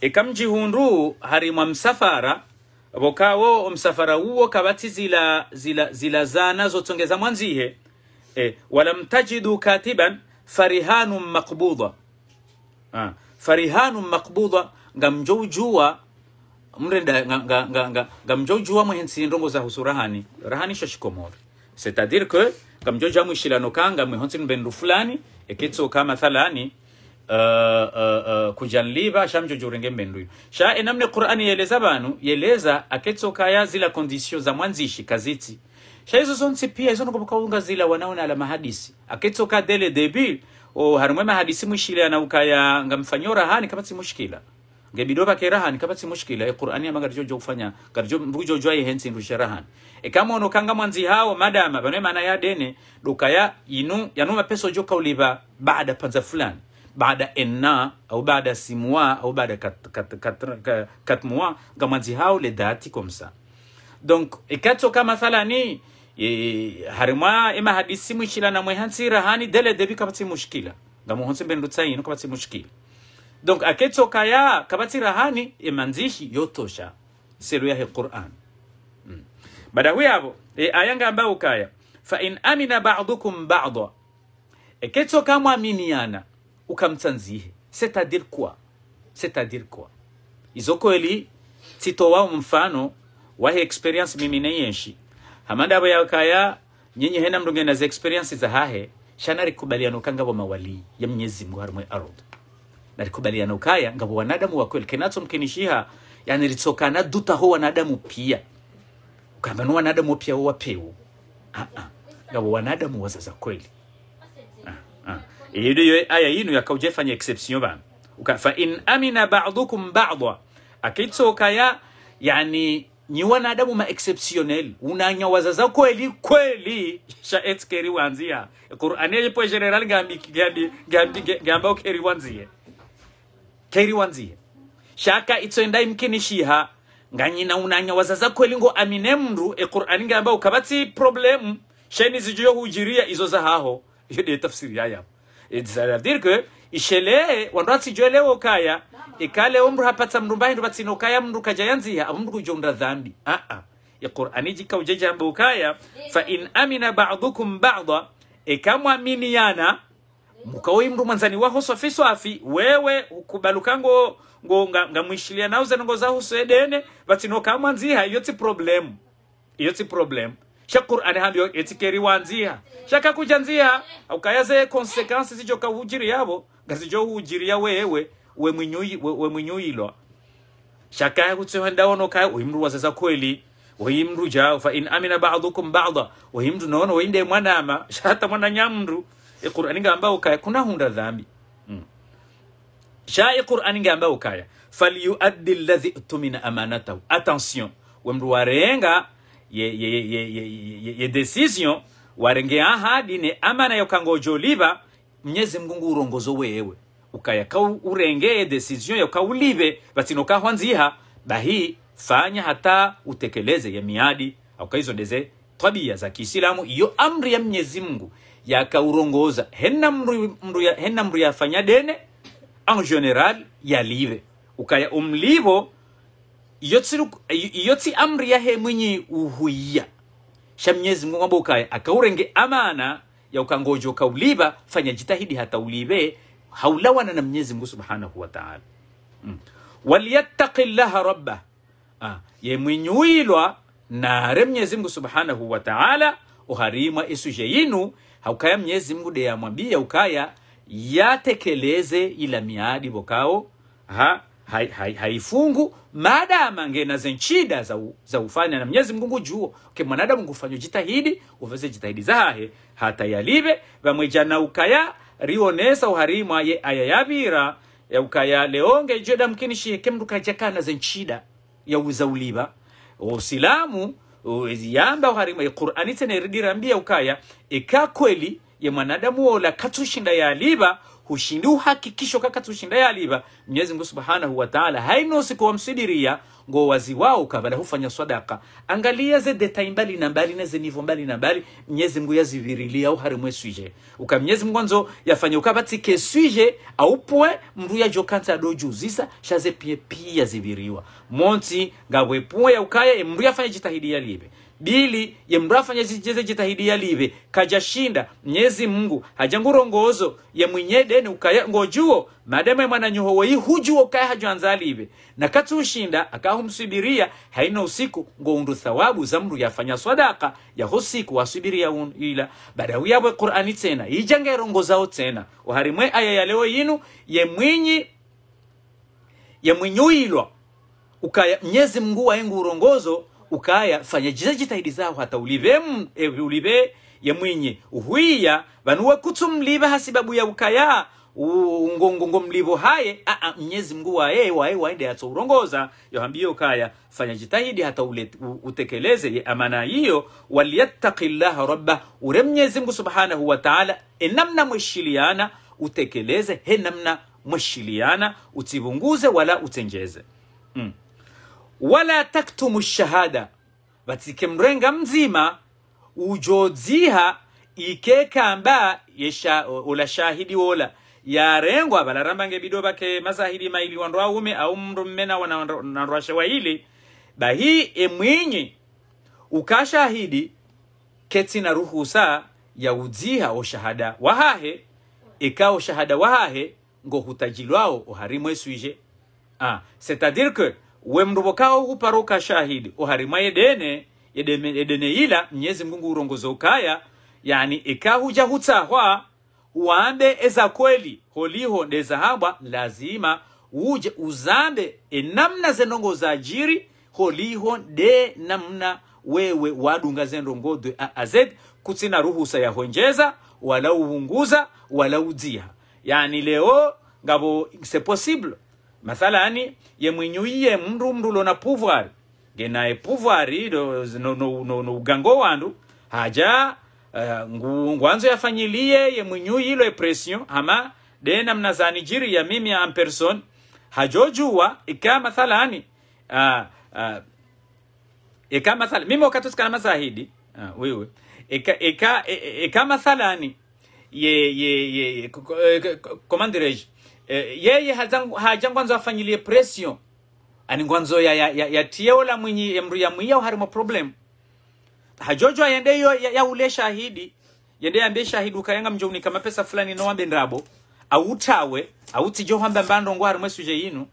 e kamji hunru harimwa msafara vokawo msafara uwo kabati zila zila zila zana zotongeza mwanzihe e, walam tajidu katiban farihanu maqbuda uh. farihanu makbuda ngamjoujuwa mrenda ngamjoujuwa muhensi ndongo za husurahani rahani shoshikomori c'est-à-dire que ngamjoja mwishilano kanga mwihonsi mbendu fulani ekitsoka mathalani Uh, eh, uh, eh, uh, eh, kujanliba shamjojorenge mbenduyu sha enamne e qur'ani yeleza banu yeleza aketso kaya zila kondisio za mwanzishi kaziti sha hizo zonzi pia hizo izo unga zila wanaona ala mahadisi aketso ka dele debil o oh, harumwema hadisi mushila na ukaya ngamfanyo rahani kapatsi mushkila ngebido bake rahani kapatsi mushkila e qur'ani ama jo jofanya garjo mbujo jwaye hensi ndusha rahani e kama ono kanga mwanzi hao madama banwe maana ya dene dukaya inu yanuma peso jo kauliba baada panza fulani baada enna au baada simwa au baada kat, kat, kat, kat, kat mwa ngamwanzi hao le dhati komsa donc ikatso e, kama thalani harimo emahadisi mwishilana mwehansira hani debi kabatsi mushkila ndamuhonse mbendutsa yino kabatsi mushkila donc aketso kaya kabatsira rahani emanzishi yotosha sero ya quran mm. badawi yabo e, ayanga ambao kaya fa in amina ba'dukum ba'd ba'da kama aminiana ukamtsanzihe c'est-à-dire quoi c'est-à-dire quoi izo kweli tsitowa mfano wa experience mimi neyenshi ya yakaya nyenye hena mrunge na experience za hahe shana rikubaliano kangabo mawali ya mnyezi Mungu harumwe arod na rikubaliano kaya ngabo wanadamu wa kweli kenato mkenishiha yani na duta ho wanadamu pia ukamba no wanadamu pia wapewo ah ah ngabo wanadamu wazaza kweli ah ah iyo aya yinu yakaujefanya exception bana ukafa in amina ba'dukum ba'dha akitokaya yani ni wanadamu maexceptionnel unanyawaza za kweli kweli sha etkeri wanzia Qur'an ile po general gambi gambi gambi gamba keri wanzie keri wanzie shaka itso ndai mkini shiha nganyi na unanyawaza za kweli ngo amine mndu e Qur'an gamba ukabati problem sheni zijuyo hujiria izo za haho iyo tafsiri yaya it's dire que ishele wanatsi jwele kaya ikale umru hapata mrumbahi mbahindu vatsina mru kajayanzi ya umru kujunda dhambi aa ya qur'ani jika ujeja amba ukaya fa in amina ba'dukum ba'da ikamwaminiyana mukawoi mru manzani waho sofiso afi wewe ukubaluka ngo ngo ngamwishilia nao zenongo zaho swedene vatsino kamwanziha iyo tsi problem iyo tsi problem sha qur'ani hambyo etikeri wanziha shaka kujanziha ze konsekansi zijoka hujiri yavo ujiri ya wewe we mwinyui we mwinyuilwa shakaya kutsohanda wono kaya uimru wasasa kweli wahimru ja fa in amina ba'dukum ba'da wahimru nono wainde mwanama shata mwana nyamru e qur'ani ngamba ukaya kuna hunda dhambi mm. sha e qur'ani ngamba ukaya falyuaddi alladhi tumina amanatahu attention wemru warenga ye ye ye ye, ye decision warenge ahadi ne amana yokangojo liba mnyezi mngungu urongozo wewe ukaya ukayaka urenge decision ya yaka ulibe ka hwanziha bahi fanya hata utekeleze ya miadi au deze tabia za kiislamu hiyo amri ya Mwenyezi mnyezi mngu yakaurongoza hena mru, mru ya, hena mru ya fanya dene en general ya live ukaya umlivo iyo tsi amri ya he mwenye uhuiya sha Mwenyezi Mungu kwamba akaurenge amana ya ukangojo kauliba fanya jitahidi hata ulive haulawana na Mwenyezi Mungu Subhanahu wa Ta'ala. Mm. Waliyattaqi llaha rabba. Ah, na re Mwenyezi Mungu Subhanahu wa Ta'ala uharima isu yinu haukaya Mwenyezi Mungu de yamwambia ukaya yatekeleze ila miadi bokao ha haifungu hai, hai maadama ngenaze za, za ufanya na mnyezi mngungu juo ke mwanadamu ngufanya jitahidi uveze jitahidi zahe hata yalibe vamweja ukaya riwonesa uharimwa ye ayayavira yaukaya leonge jeda damkinishiye kemndu kajakana zenchida yauza uliva usilamu yamba uharimwa ye qur'ani tene ridirambia ukaya ika kweli ye mwanadamu katushinda ya liba hushindi uhakikisho kakatushinda yaliva mwenyezi mungu subhanahu wataala wa msidiria ngo wazi wao kabala hufanya sadaka angalia ze detai mbali na mbali neze nivo mbali na mbali mwenyezi mungu yazivirilia au harimwe swije uka mwenyezi mungu anzo yafanya ukavatike swije aupwe mndu yajokanta adojuzisa shaze pie pia ziviriwa monti ngawepue ukaya mndu fanya jitahidi yalive bili nyezi jeze jitahidi ya live kajashinda nyezi mungu hajangurongozo deni ukaya ngojuo madema ya mwana yemwananyuhowe ihujuo ukaya hajuanza live na katu ushinda akahu msibiria haina usiku ngoundu thawabu za mru ya fanya swadaka ya yahusiku wasubiria ila badawi yabwe kurani tena ijanga ya ijangerongozao tena uharimwe aya ya leo ya mwenye uilwa ukaya nyezi mungu wa ingu urongozo ukaya fanya jiza jitahidi zao hata ulive e, ulive ya ye uhuia uhwiya vanuwe mliva hasibabu ya ukaya ungongongo mlivo haye a a mnyezi mngu wa waye waende urongoza yohambiyo ukaya fanya jitahidi hata ule, utekeleze ye amana hiyo waliyattaqi rabba ure mnyezi mgu subhanahu wa taala enamna mweshiliana utekeleze he namna mweshiliana utivunguze wala utenjeze wala taktumu shahada batike mrenga mzima ujodziha ikekamba yesha ola shahidi wola yarengwa valarambange bido vake mazahidi maili wandwa ume au mndu mmena wanandwashe ba bahi emwinyi ukashahidi keti na ruhusa ya udziha oshahada wahahe ikao shahada wahahe ngo hutajilwao oharimwe suije ah, c'est à dire que we mndu wokawo shahidi uharima yedene yedene, yedene ila mnyezi mungu urongoza ukaya yani ikahuja hutsahwa uande eza kweli holiho ndezahabwa lazima uje uzande enamna zenongo za ajiri holiho de namna wewe wadunga zendongodwe aazed kutsina ruhusa yahonjeza wala uhunguza wala udziha yani leo ngabo se possible mathalani yemwinyuiye mndu mndu lona puvuari ngenaye puvuari nougango wandu haja uh, ngwanzo yafanyilie yemwinyui ilo epression ama dena za nigeria mimi ya amperson hajojua ika mathalani uh, ah, uh, ah, ika mathalani mimi wakati mazahidi uh, ah, wewe ika, ika, e, e, ika mathalani ye, ye, ye, komandireji eh, e, yeye hajangwanzo afanyilie pression ani yatieo ya, ya ya, ya la mwinyi emru ya mwiyao harimo problem hajojo yende yo ya, ya ule shahidi yende yambe shahidi ukayanga ukayenga mjounika mapesa fulani no nowambe ndabo autawe autijo hamba mbandongo harimo suje yinu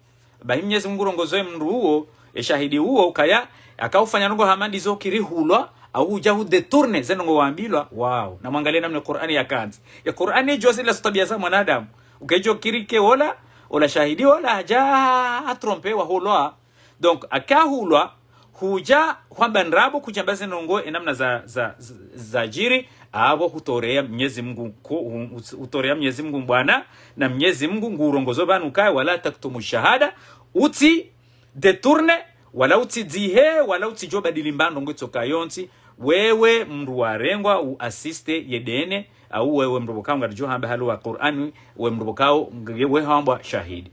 bahi mnyezi mungu rongozoe mndu uo shahidi uo ukaya akaufanya nongo hamandi zo kirihulwa au hu deturne tourne zenongo waambilwa wow na namwangalie namna Qur'ani ya kanzi ya Qur'ani jozi la tabia za mwanadamu ukecho kirike wola ola shahidi wola haja atrompe wahulwa donc akahulwa huja kwamba nrabo kuchambaze nongo enamna za, za, za, jiri abo hutorea mnyezi mungu hutorea mnyezi mungu bwana na mnyezi mungu ngurongozo banu kai wala taktumu shahada uti deturne wala dihe wala utijoba dilimbando ngitsoka yonsi wewe mndu warengwa uasiste yedene au wewe mrubukao halu wa qurani we mrubukao hamba shahidi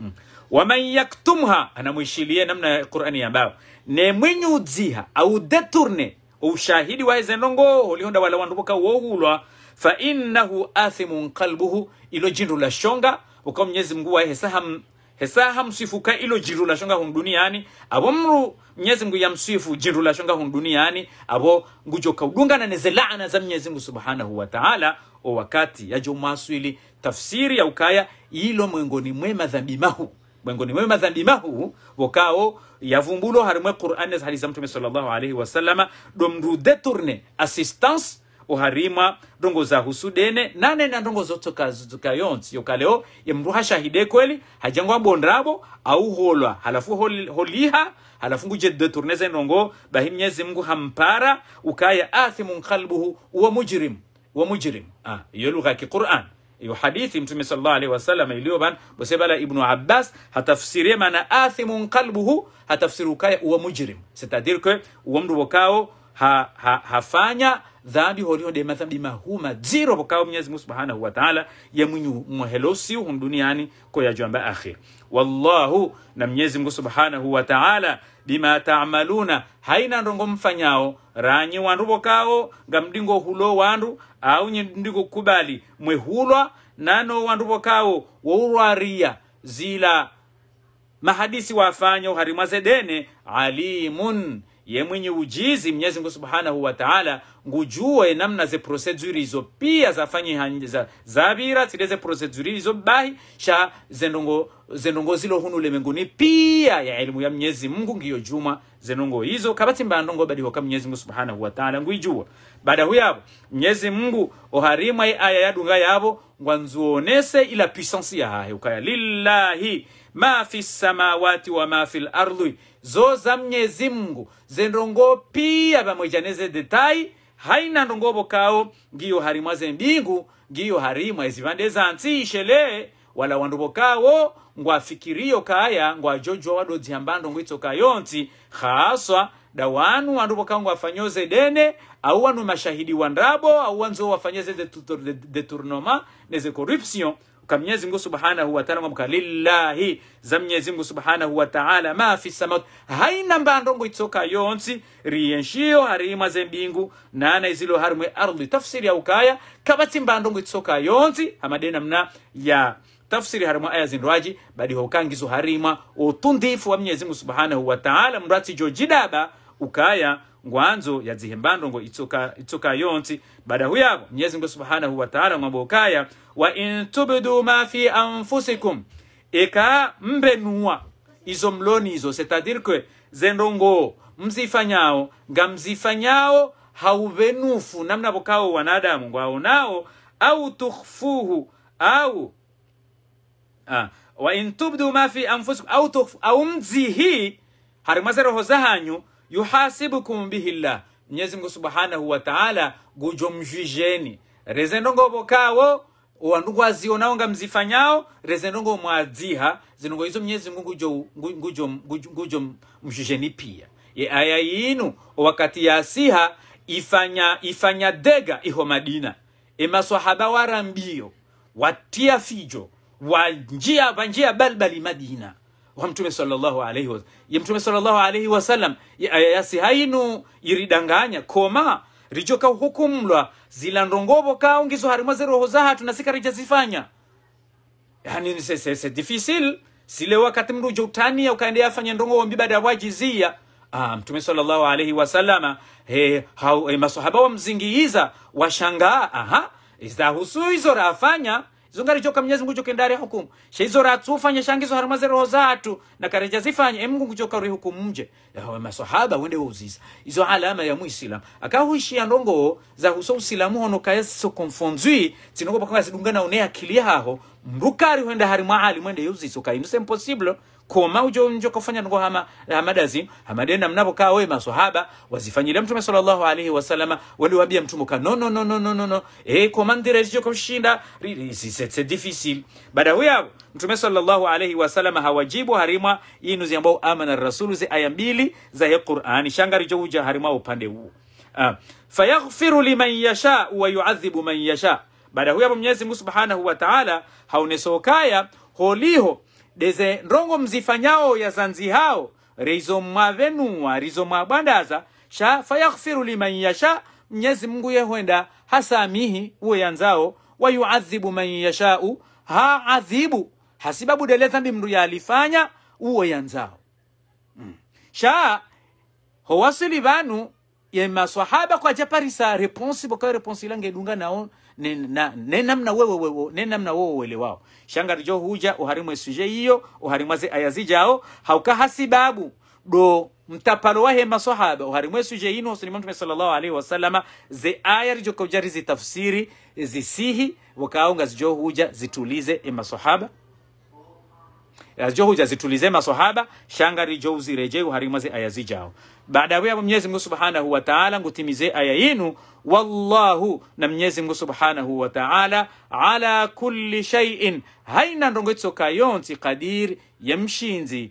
mm. waman yaktumha mwishilie namna qurani yambao ne mwenye udziha au deturne ushahidi waeze ndongo holihonda wala wandubuka wohulwa fa innahu athimun qalbuhu ilo jindu la shonga ukawa mnyezi mngu hesaham hesaham sifuka ilo jindu la shonga hun duniani abomru mnyezi mungu yamsifu jindula shonga hun duniani abo ngujoka udungana neze laana za mnyezi mungu subhanahu wa taala o wakati ya yajo maswili tafsiri ya ukaya ilo mwengoni mwema dhambi mahu mwengoni mwema dhambi mahu wokao yavumbulo harimwe qur'an hadisa mtume sallallahu alaihi wasallama domru detourne assistance oharimwa ndongo za husudene nane na ndongo zotsoka zotoka yonsi yokaleo yemruha shahide kweli hajangwa bondrabo au holwa halafu hol, holiha halafu nguje deturneze nongo bahi mnyezi mungu hampara ukaya athimun qalbuhu wa mujrim uwa mujrim ah, iyo lugha ya kiquran iyo hadithi mtume sallallahu alaihi wasallam ban bosebala ibnu abbas hatafsirie mana athimun qalbuhu hatafsiri ukaya wa mujrim c'est à dire que uwa mndu wokao ha, ha, hafanya dhambi holihode madhambi mahuma ziro pokao mwenyezi mungu subhanahu wataala yamwinyu mwahelosiu hum duniani koyajwamba akhir wallahu na mwenyezi mungu subhanahu wataala bima taamaluna haina ndongo mfanyao ranyi wandu pokao nga mdingo hulo wandu au ndiko kubali mwehulwa nano wandu pokao wourwaria zila mahadisi wafanya uharimwazedene alimun ye mwenye ujizi mnyezi mungu subhanahu wa taala ngujue namna ze procedure izo pia zafanye za, zabira zile ze procedure izo bahi sha zendongo zendongo zilo hunu lemenguni pia ya elimu ya mnyezi mungu ngiyo juma zenongo izo kabati mbandongo badi waka mnyezi mungu subhanahu wa wataala nguijua baada huyabo mnyezi mungu oharima aya ya yadunga yabo ngwanzuonese ila puissance ya yahahe ukaya lillahi ma fi samawati wa ma fil ardhi zo za mnyezi mungu zendongo pia vamwe janeze detai haina ndongo bokao ngiyo harimwa ze mbingu ngiyo harimwa ezivande za zansi ishele wala wanduvo ngwa fikirio kaya ngwa ngwajojwa wadodzi hambando ngwitso kayonti haswa dawanu wandu ngwa fanyoze dene au wanu mashahidi wandrabo au wanzo wafanyeze de, de, de tournoma neze corruption ka Mwenyezi Mungu Subhanahu wa Ta'ala mwamka lillahi za Mwenyezi Mungu Subhanahu wa Ta'ala ma fi samawati haina mbandongo itsoka yonsi rienshio harima zembingu nana izilo harimwe ardhi tafsiri ya ukaya kabatsi mbandongo itsoka yonsi hamadena mna ya tafsiri harimwa aya zindwaji badi hokangizo harimwa utundifu wa Mwenyezi Mungu Subhanahu wa Ta'ala mratsi jojidaba ukaya ngwanzo yazihembando ngo itsoka itsoka yonsi bada huyabo Mwenyezi Mungu Subhanahu wa Ta'ala ngwamba ukaya wa in tubdu ma fi anfusikum eka mbenua izo mloni izo c'est-à-dire que zendongo mzifanyao nga mzifanyao hauvenufu namna bokao wanadamu nao au tukhfuhu au ah, wa in tubdu ma fi anfusikum au tukhfu au mzihi harimwaze roho hanyu yuhasibukum bihi llah mwenyezi mungu subhanahu wa taala gujomjwijeni rezendongo vokawo wandugu azionao nga mzifanyao rezendongo mwadziha zinongo izo mwenyezi mungu ngujo, pia ye aya yinu wakati yasiha ifanya ifanya dega iho madina emaswahaba warambio watia fijo njia banjia balbali madina wa mtume sallallahu alaihi wasallam ya mtume sallallahu alaihi wasallam yasihainu iridanganya koma rijoka hukumlwa zila ndongobo kaungizo harimwa zeroho zahatu nasikarijazifanya yani se difficile sile wakati mndu joutania ukaendea afanya ndongobo mbibada wajizia ah, mtume sallallahu alaihi wasallama he, hau, he, masahaba wamzingiiza washangaa aha izahusu hizo rafanya choka mnyezi mungu ndari hukumu ratu ufanya shangizo harumaze roho na nakareja zifanye mungu choka ri hukumu mje masahaba wende uziza izo alama ya muisilamu ya nongo za huso usilamu hono kaeso konfonzui tsinongo pakanga zidungana unea akili yaho mrukari huenda hari ali mwende yuziso kaindu se impossible koma ujo njo kafanya ngo hama hamadazi hamadenda mnapokaa wewe maswahaba wazifanyira mtume sallallahu alaihi wasallama waliwaambia mtume ka no no no no no no e eh komandire hiyo kumshinda c'est difficile baada huyo mtume sallallahu alaihi wasallama hawajibu harima inu zi ambao amana rasulu zi aya mbili za Qur'an shangari jo uja harima upande huo uh, ah, fayaghfiru liman yasha wa yu'adhibu man yasha baada huyapo mwenyezi mungu subhanahu wa taala haunesokaya holiho deze ndongo mzifanyao ya zanzi hao rizo mwavenua rizo mwabwandaza sha fayaghfiru liman yasha mnyezi mungu yehwenda hasamihi uwe yanzao yuadhibu man yashau haadhibu hasibabu dele mru ya alifanya uwe yanzao mm. sha banu ya maswahaba kwa kwaja parisa reponsi bokayo reponsi ilangedunga nao ne, namna wewe wewe ne namna wewe wao shanga jo huja uharimu suje hiyo uharimwaze aya zijao hauka hasibabu do mtapalo wahe masohaba uharimu suje hino sunni mtume sallallahu alaihi wasallama ze aya rijo kaujari zitafsiri zisihi wakaunga zijo huja zitulize e ajohuja eh, zitulize maswahaba shangari jouzi rejeu harimaze aya zijao baadawe abo mnyezi mungu subhanahu wa taala ngutimize aya yinu wallahu na mnyezi mungu subhanahu wa taala ala kulli shaiin haina ndongo itsoka yonsi kadiri yemshinzi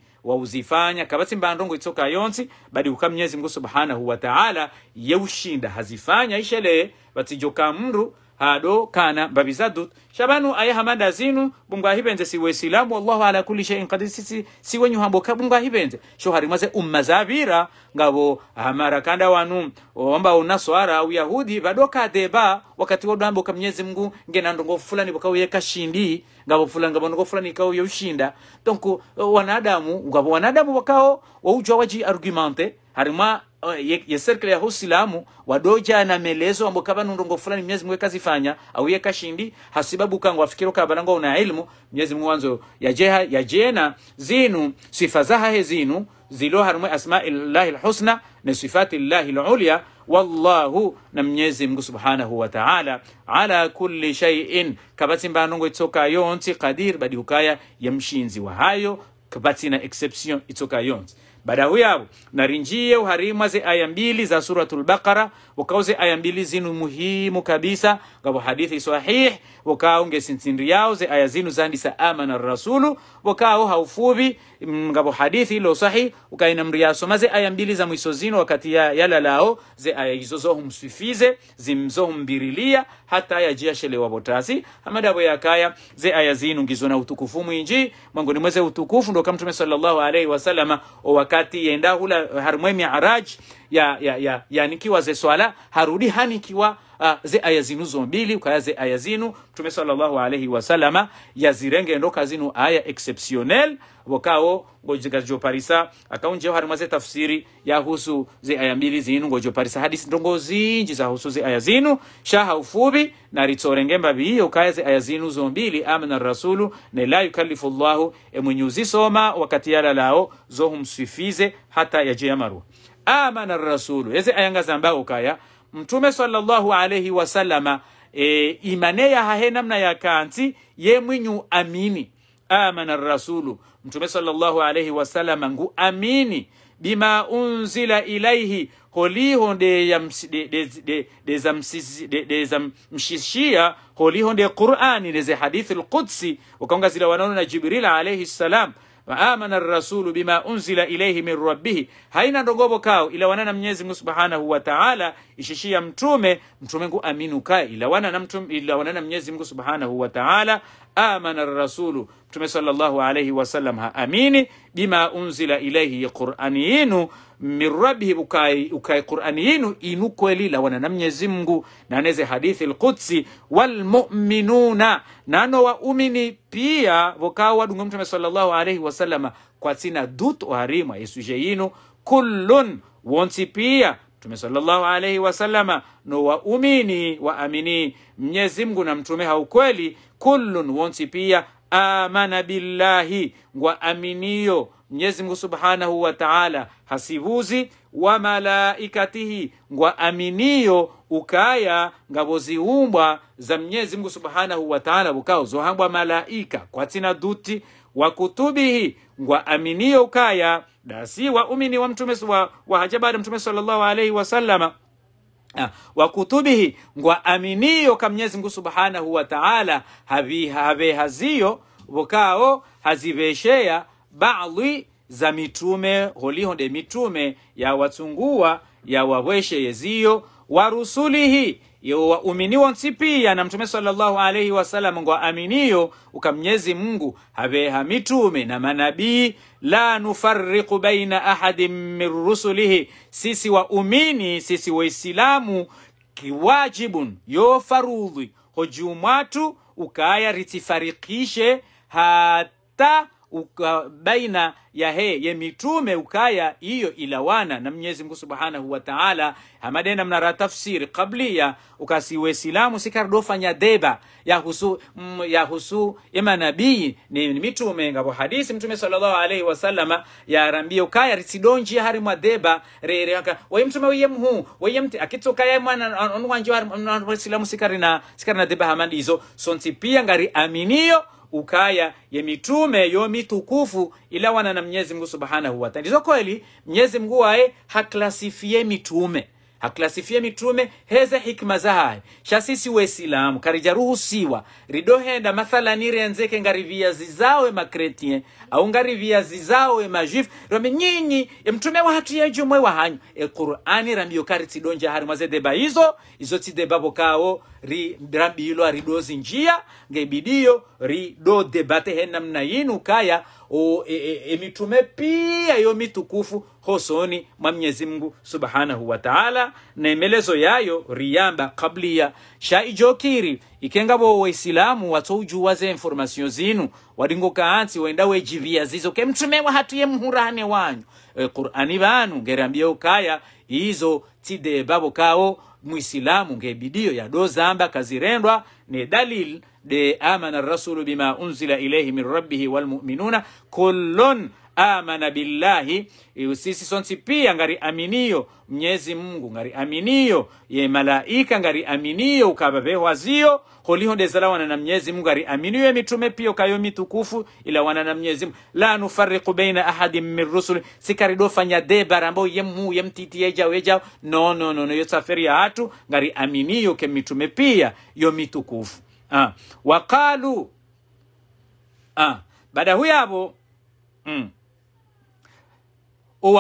kabati mba ndongo itsoka yonsi badi uka mnyezi mungu subhanahu wa taala yeushinda hazifanya ishele batijoka mru hado kana babizadut shabanu aya hamada zinu bungwa hibenze si silamu wallahu ala kulli shay'in qadir sisi siwe nyuhamboka bungwa hibenze sho harimaze umma zabira ngabo hamara kanda wanu wamba unaswara au yahudi badoka deba wakati wodo amboka mnyezi mungu na ndongo fulani bokao ye kashindi ngabo fulani ngabo ndongo fulani kao yoshinda donc wanadamu ngabo wanadamu bokao wa waujwa waji argumente harima oh, ye, ye circle ya husilamu wadoja na melezo ambo kaba nundongo fulani mnyezi kazi fanya au ye kashindi hasibabu kangu afikiro kabarango una ilmu mnyezi mwe wanzo ya jeha ya jena zinu sifazaha he zinu zilo harima asma illahi lhusna na sifati illahi lulia wallahu na mnyezi mungu subhanahu wa ta'ala ala kulli shay'in kabati mba mbanongo itsoka yonti kadir badi hukaya ya mshinzi wa hayo kabati na exception itoka yonti badahu yabo narinjie ze aya mbili za suratul baqara ukauze aya mbili zinu muhimu kabisa gabo hadithi sahih ukaunge sinsinri yao ze aya zinu zandisa amana rasulu ukao haufubi gabo mm, hadithi ilo sahi ukainamriyasomaze aya mbili za mwiso zinu wakati ya yala lao ze aya hizo zo humsifize zimzo humbirilia hata aya jia jiashelewa botasi hamadabo kaya ze aya zinu ngizo na utukufu mwinji mwangoni mweze utukufu ndo kamtume sallallahu alaihi wasallama owaka wakati yenda hula harumwe miaraj ya, ya, ya, yanikiwa ze swala harudi hanikiwa uh, ze aya zinu zombili ukaya ze aya zinu mtume sallallahu alayhi wasallama yazirenge yazirengendoka zinu aya exceptionnel wokao parisa akaunje harima ze tafsiri yahusu ze aya mbili zinu parisa hadis ndongo zinji za husu ze aya zinu shaha ufubi mbabi hiyo ukaya ze aya zinu zombili amna rasulu ne la yukallifu llahu e soma wakati yala lao zohumsifize hata yajeyamaru amana rasulu eze ayanga zambao ukaya mtume sallallahu alayhi wasallama e, imane ya hahe namna ya kanti ye mwinyu amini amana rasulu mtume sallallahu alayhi wasallama ngu amini bima unzila ilaihi holiho zamshishia holiho nde qurani neze hadithi lqudsi ukaunga zila wanaona na jibril alaihi salam wa amana rasulu bima unzila ilaihi min rabbihi, haina ndogobo kao ilawana na Mwenyezi Mungu subhanahu wa taala, ishishia mtume mtume ngu aminu ka ila wanana mtume ila wanana Mwenyezi Mungu subhanahu wa taala. Amana rasulu, mtume sallallahu alaihi wasallam amini bima unzila ilaihi qurani yinu mirabihi ukae ukai, ukai qurani yenu la wana na mnyezi mngu naneze hadithi lqudsi walmuminuna nano waumini pia wa wadungu mtume sallallahu alaihi wasallama kwatsina dut harima esuje yinu kullun wonsi pia mtume sallallahu alaihi wasallama no waumini waamini mnyezi mngu na mtume haukweli kullun wonsi pia amana billahi ngwa aminiyo mwenyezi mungu subhanahu wa taala hasivuzi wa malaikatihi ngwa aminiyo ukaya ngaboziumbwa za mnyezi mungu subhanahu wa taala bukao zohambwa malaika tina duti wa kutubihi ngwa aminiyo ukaya dasi wa umini wa mtume wa, wa hajabada mtume sallallahu alaihi wasallama Ah, wa kutubihi ngwa aminiyo ka Mwenyezi mungu subhanahu wa taala havehaziyo vokao hazibeshea badhi za mitume holiho de mitume yawatsungua yawawesheyeziyo wa rusulihi wa uminiwa nsipia na mtume sallallahu alaihi wasallam ngwa aminiyo uka Mwenyezi mungu have mitume na manabii la nufarriqu baina ahadin min rusulihi, sisi waumini, sisi waislamu kiwajibun yo farudhi hujumatu ukaya ritifarikishe hata uka baina ya he ye mitume ukaya hiyo ilawana na Mwenyezi Mungu Subhanahu wa Ta'ala hamadena mnara tafsiri qablia ukasiwe silamu sikardofanya deba ya husu mm, ya husu ema nabii ni mitume ngabo hadisi mtume sallallahu alaihi wasallama ya rambia ukaya risidonji hari mwadeba rere aka we mtume we mhu we mti akitoka ye mwana onwanjwa silamu sikarina sikarina deba hamadizo sonti pia ngari aminio ukaya ya mitume yo mitukufu ila wana na Mwenyezi mungu subhanahu wataala ndizo kweli Mwenyezi mungu aye haklasifie mitume haklasifie mitume heze hikma zahaye shasisi wesilamu karijaruhusiwa mathala mathalani renzeke ngarivia zizawe makretien au ngarivia zizawe majif. rome nyinyi mtume wa hatu ya wahatu yejumwe wahanyu equrani rambiyo kari tidonja hari mwaze deba izo izo tidebabo kawo ri rabbi aridozi njia ngebidiyo do debate henamna yinu kaya o emitume e, e, e pia yo mitukufu hosoni mwa Mwenyezi Mungu Subhanahu wa Ta'ala na emelezo yayo riyamba kablia shaijokiri bo waislamu watoujuwaze information zinu wadingoka anti wenda wejivia zizo ke mtume wa hatuye mhurane wanyu e, Qur'ani banu ngerambia ukaya hizo tide babo kao muislamu ngebidio yadoza amba kazirendwa ne dalil de amana rasulu bima unzila ilaihi min rabbihi walmuminuna kollon amana billahi, e, sisi sonsi pia ngari aminio Mnyezi Mungu ngari aminio ye malaika ngari aminio aminiyo ukababehwaziyo holihonde zala wana na Mnyezi Mungu ngari aminio ye mitume pio kayo mitukufu ila wana na Mnyezi Mungu la nufariqu baina ahadi min rusuli sikari dofanya debara mtiti ye yemtiti ye weja no no no, no yo safiri ya hatu ngari aminio ke mitume pia yo mitukufu ah waqalu ah baada huyabo mm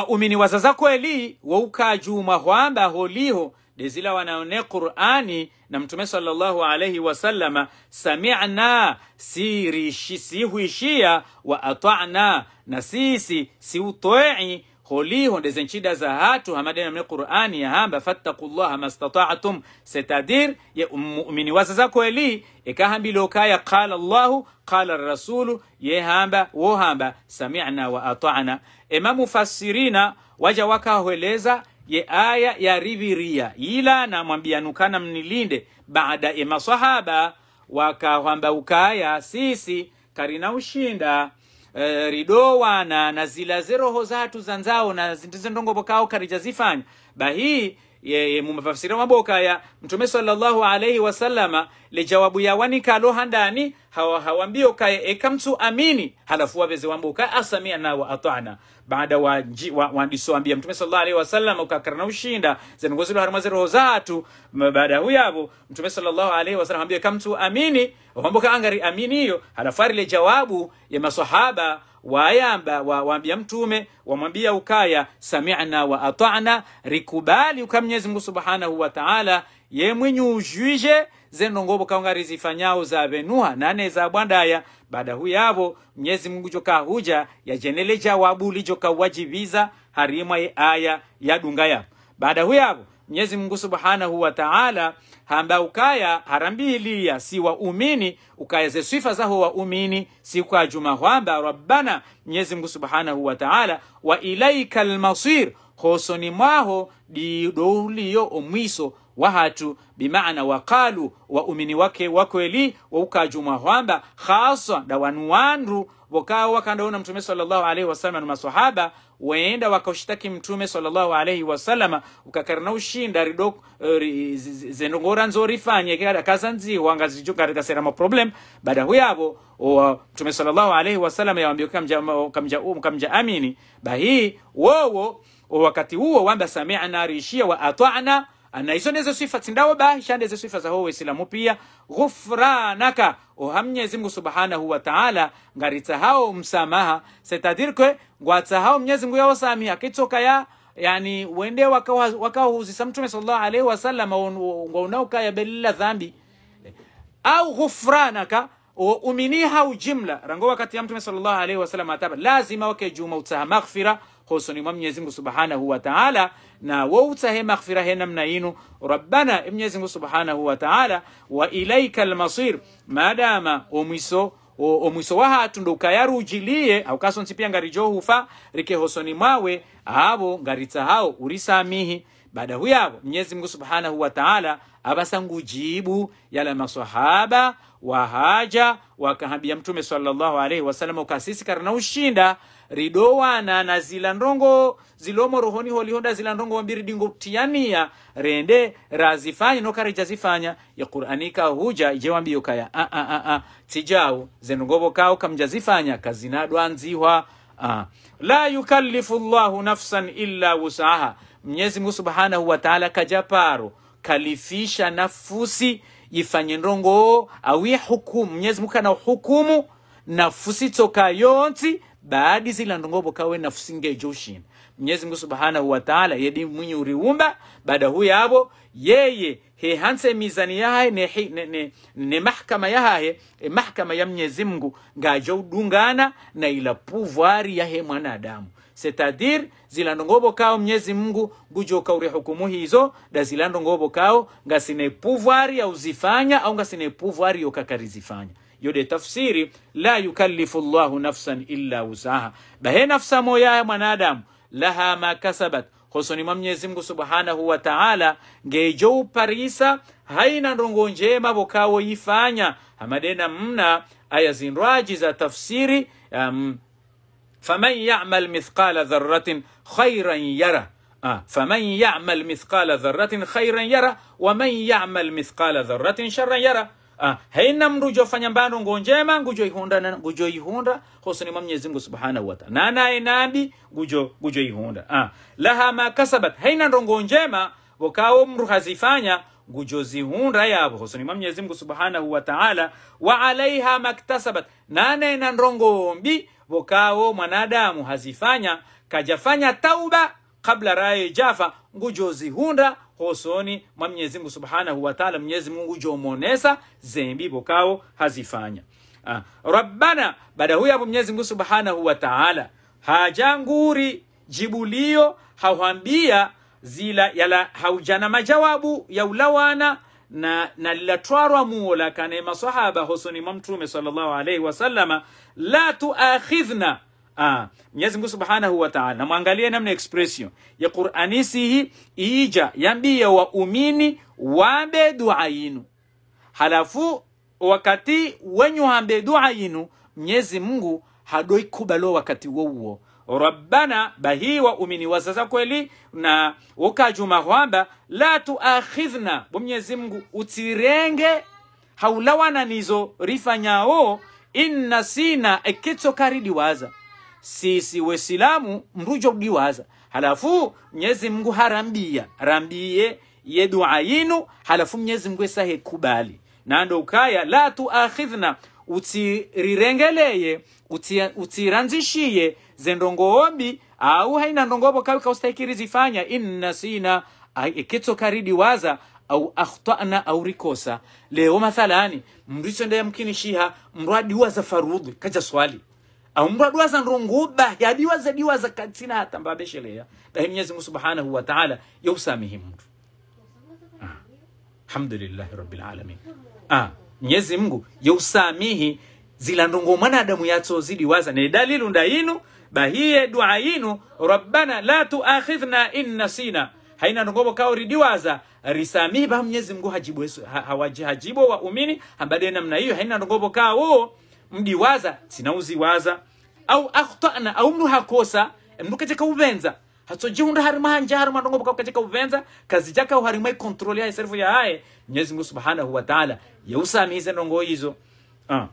umini wazaza kweli ukaju hwamba holiho dezila wanaone qur'ani na mtume sallallahu alayhi sallama sami'na sirishi sihuishia wa ata'na na sisi siutoi holiho ndeze nchida za hatu hamadena mne qur'ani ya hamba fattaqullaha mastata'tum setadir ya umini ye mu'mini waza zako eli ikahambile okaya qala Allahu kala rasulu ye hamba wo hamba sami'na wa ata'na imamu fasirina waja waka wakahueleza ye aya ya riviria ila na mwambia nukana mnilinde baada ya masahaba hamba ukaya sisi karina ushinda e, eh, ridowana na zila zero hozatu za na zinthu bokao khali bahii mu mafasiri maboka ya mtume sallallahu alayhi wasallama le jawabu ya kalo handani hawa hawambio kaye ekamtu amini halafu waveze wamboka na wa atana baada wa ambia mtume sallallahu alayhi wasallama ukakarana ushinda zenongozilo haruma zero zatu baada huyavo mtume sallallahu alayhi wasallama ambia kamtu amini wamboka angari amini hiyo halafu ile jawabu ya masahaba waambia wa, mtume wamwambia ukaya sami'na wa ata'na rikubali uka mnyezi mungu subhanahu wa ta'ala ye mwenye ujwije zendo ngobo zifanyao za venuha nane za bwandaya baada huyavo mnyezi mungu jokahuja huja ya jeneleja wabuli harimwa ye aya yadunga yapo baada huyavo Mwenyezi Mungu Subhanahu wa Ta'ala hamba ukaya harambiliya si waumini ukayeze sifa zaho waumini si kwa juma hwamba rabbana Mwenyezi Mungu Subhanahu wa Ta'ala wa ilaika almasir khosoni mwaho didouliyo omwiso wahatu bimaana waqalu waumini wake wakweli ukajuma hwamba khaswa wandu wakao wakandaona mtume sallallahu alaihi wasallam na maswahaba waenda wakashtaki mtume sallallahu alaihi wasallam ukakarna ushinda rido eh, ri, zendongora nzorifanye kazanziwa katika sera ma problem baada huyavo mtume sallallahu alaihi wasallam yawambia kamja, kamja, kamja amini bahii wowo wakati huo wamba sami'na rishia wa ata'na na izo nezo sifa tsindawo shande izo sifa za zaho wesilamu pia ghufranaka oha mnyezi mngu subhanahu wa ta'ala hao msamaha setadir kwe hao mnyezi mngu yawo samiha kitsoka ya yani wende waka wakawahuzisa mtume sallallahu alaihi wasallam ngwaunawukaya belila dhambi au ghufranaka uminiha ujimla rango wakati ya mtume sallallahu alaihi wasallam ataba lazima wake juma utsaha maghfira husoni mwa mwenyezi mungu subhanahu wa taala na woutsahe maghfira he namna inu rabbana e mwenyezi mungu subhanahu wa taala wa ilaika almasir madama omwiso omwiso wahatu ndoukayarujilie aukaso pia ngarijohufa rike hosoni mwawe avo ngaritsa hao urisamihi baada huyavo mnyezi mungu subhanahu wataala avasangujibu yala masahaba wahaja wakahabia mtume sallallahu alaihi wasallam ukasisi karna ushinda ridowana na zilandongo zilomo rohoni holihonda zilandongo wambiri dingo tiania rende razifanya nokari jazifanya ya qur'anika huja ije jewambiyo kaya a a a a tijau zenongobo kao kamjazifanya kazinadwa nziwa a. la yukallifu Allahu nafsan illa wusaha mnyezi mungu subhanahu wa ta'ala kajaparo kalifisha nafusi yifanye ndongo awi hukumu mnyezi mungu kana hukumu nafusi toka yonsi baadi ndongobo kawe fusinge joshin. mnyezi mungu subhanahu wataala yedi mwinyi uriwumba baada huya abo yeye hehanse mizani yahe ne, ne, ne, ne mahkama yahahe e mahkama ya mnyezi mungu ngaja dungana na ila puvuari yahe mwanadamu zila ndongobo kao mnyezi mgu gujo uri hukumu hizo da zilandongopo kao ngasine ya uzifanya au ngasine puvuari yokakarizifanya yode tafsiri la yukallifu llahu nafsan illa wusaha bahe nafsa moya ya mwanadamu laha ma kasabat hosonima mwenyezi mungu subhanahu wa ta'ala ngejo parisa haina ndongo njema bokawo ifanya hamadena mna aya zinraji za tafsiri um, faman yamal mithqala dharratin khairan yara آه. فمن يعمل مثقال ذرة خيرا يرى ومن يعمل مثقال ذرة شرا يرى Ah, haina mndu jofanya mbandu nguo njema ngujo ihunda ngujo ihunda hosoni mwa mwenyezi mungu subhanahu wa ta'ala nana enadi ngujo ngujo ihunda ah laha ma kasabat haina ndongo njema wokawo mndu hazifanya ngujo zihunda yabo hosoni mwa mwenyezi mungu subhanahu wa ta'ala wa alaiha maktasabat nana ndongo mbi wokawo mwanadamu hazifanya kajafanya tauba kabla raye jafa hunda hosoni mwa mwenyezi mungu subhanahu Ta'ala mwenyezi mungu jomonesa zembi bokao hazifanya ah. rabbana baada huyo hapo mwenyezi mungu subhanahu wataala hajanguri jibulio hawambia zila yala haujana majawabu ya ulawana na na lilatwarwa muola kane masahaba hosoni mwa mtume sallallahu alayhi wasallama la tuakhidhna Ah, Mwenyezi Mungu Subhanahu wa Ta'ala, namwangalia namna expression ya Qur'ani sihi ija yambia waumini wabe dua yinu, halafu wakati wenyu hambe dua yinu Mwenyezi Mungu hadoi kubalo wakati wouwo rabbana bahi waumini wasasa kweli na ukajuma kwamba la tuakhidhna bo Mwenyezi Mungu utirenge haulawana nizo rifanyao inna sina ekitso karidi waza sisi wesilamu mrujo kudiwaza halafu mnyezi mngu harambia rambie ye dua yinu halafu mnyezi mngu esahe kubali nando ukaya la tuakhidhna utirirengeleye utiranzishiye uti zendongoombi au haina ndongobo kawika ustaikiri zifanya inna sina ikitso karidi waza au akhtana au rikosa leo mathalani mricho ndeye mkinishiha mrwadi waza farudhi kaja swali aumbwadwaza ndunguba yadiwaza diwaza katsina hatambabesheleya tahi mnyezi mungu subhanahu wa Ta'ala wataala yousamihi mndu ah. alhamdulillahi rabbil alamin ah mnyezi mungu yousamihi zila ndungu mwanadamu yatsozidi waza ni dalilu ndainu bahie dua yinu rabbana la tuakhidhna in nasina haina ndongobo kao ridiwaza risamihi ba mnyezi mungu hajibu ha, hawaji hajibo wa umini hambade namna hiyo haina ndongobo kao mdiwaza sinauziwaza au akhtana au mndu hakosa mndu kacheka uvenza hatsojihunda harima hanja harima ndongo buka kacheka uvenza kazi jaka u harima ikontroli ya serifu ya hae Mwenyezi Mungu Subhanahu wa Ta'ala ya usami yausamihize ndongo hizo ah.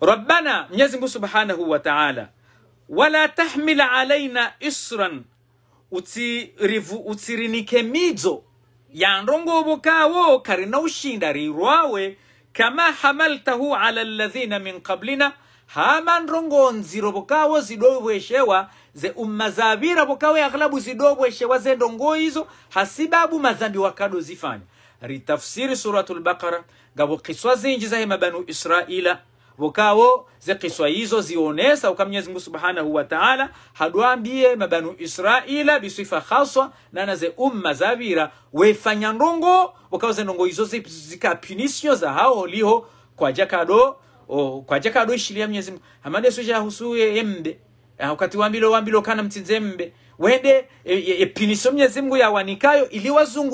Rabbana Mwenyezi Mungu Subhanahu wa Ta'ala wala tahmila alaina isran utirinike mizo ya midzo buka bukawo karina ushinda rirwawe kama hamaltahu ala alladhina min qablina hamanro ngonziro bukawo zidobweshewa ze umma zabira bukawe aghlabu zidobweshewa zendo hizo hasibabu madhambi wakado zifanya ritafsiri suratul baqara gabo kiswa zinji zahe mabanu israila vokao ze kiswa hizo zionesa uka Mwenyezi Mungu Subhanahu wa Ta'ala hadwambie mabanu Israila bisifa khaswa na naze umma zavira wefanya ndongo vokao ze ndongo hizo zika za hao liho kwa jakado o kwa jakado ishilia Mwenyezi Mungu amade suja husuye embe eh, wakati wambilo wambilo kana mtinze mbe wende epinisio e, e, e Mwenyezi Mungu yawanikayo iliwazungulie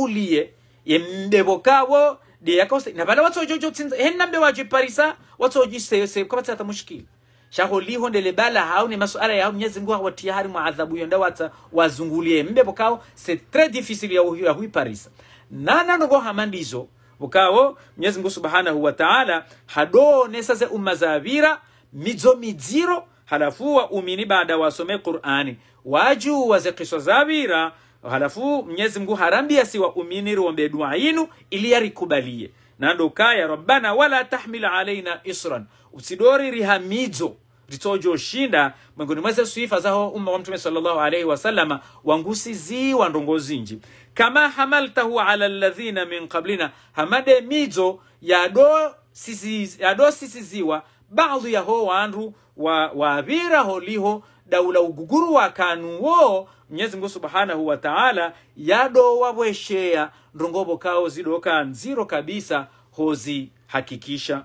wazungulie yemdebokabo dia na deyakose nabala watsojojotinza hennambe waje parisa kwa watsojiseyoseyo kabatsata mushikile shaholiho ndele bala hau ni masuala ya mnyezi mungu hawatia hari mwa adhabu yonda wata wazungulie mbe bokao se tre difficile ya uhi, ya hui parisa nana nogo hamandizo bokao mnyezi mungu subhanahu wa ta'ala hadone sase umazavira midzo midziro halafu wa umini baada wasome qur'ani wajuwaze kiswa zavira halafu mwenyezi mungu harambia si waumini dua yinu ili yarikubalie kaya rabbana wala tahmil alaina isran usidori rihamidzo ritojoshinda mwengoni mweze sifa zaho umma wa mtume salllahu alaihi wasallama wangusiziwa ndongozinji kama hamaltahu ala ladhina min qablina hamade midzo yado sisi, yado baadhi yaho wandu waviraho wa liho daula uguguru wa kanu mwenyezi mungu subhanahu wa taala yadowawesheya ndongobo kao zidoka nziro kabisa hozihakikisha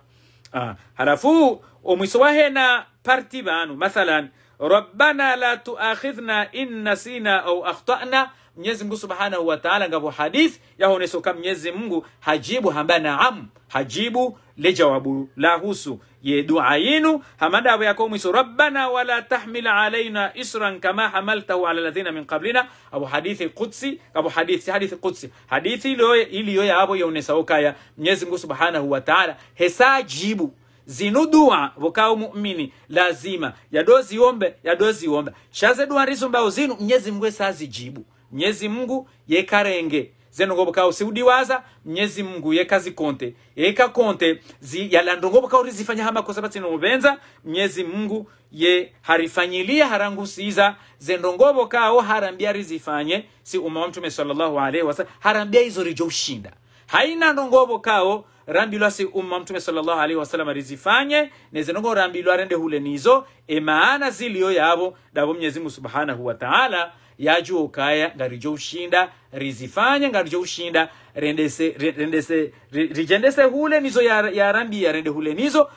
ah. halafu omwiso wahena parti banu mathalan rabbana la tuakhidhna in nasina au akhtana mwenyezi mungu subhanahu wa taala ngavo hadithi yahonesoka mwenyezi mungu hajibu hamba naam hajibu le lejawabu lahusu ye dua yenu hamadabu ya kaumisu rabbana wala tahmil alaina isran kama hamaltahu ala ladhina min qablina abu hadithi qudsi abu hadithi hadithi qudsi hadithi iliyo yabo yaonesaokaya mnyezi mungu subhanahu wa taala hesa jibu zinu dua vokao muumini lazima yadoziombe yadoziombe shaze dua rizumba uzinu zinu mnyezi sazi jibu mwenyezi mungu yekarenge zenogoboka ngoboka usiudiwaza mnyezi mungu yeka konte yeka konte zi yalando urizifanya hama kwa sababu tinomvenza mnyezi mungu ye harifanyilia harangusiza zendo ngoboka au harambia rizifanye si umma mtume sallallahu alaihi wasallam harambia hizo rijo ushinda haina ndongobo kao rambilwa si umma mtume sallallahu alaihi wasallam rizifanye nezenongo rambilwa rende hule nizo emaana zilio yabo dabo mnyezi mungu subhanahu wa ta'ala yacho ushinda rizifanya rizifanye ushinda rendese rendese rijendese hule nizo yarambia ya rende hule nizo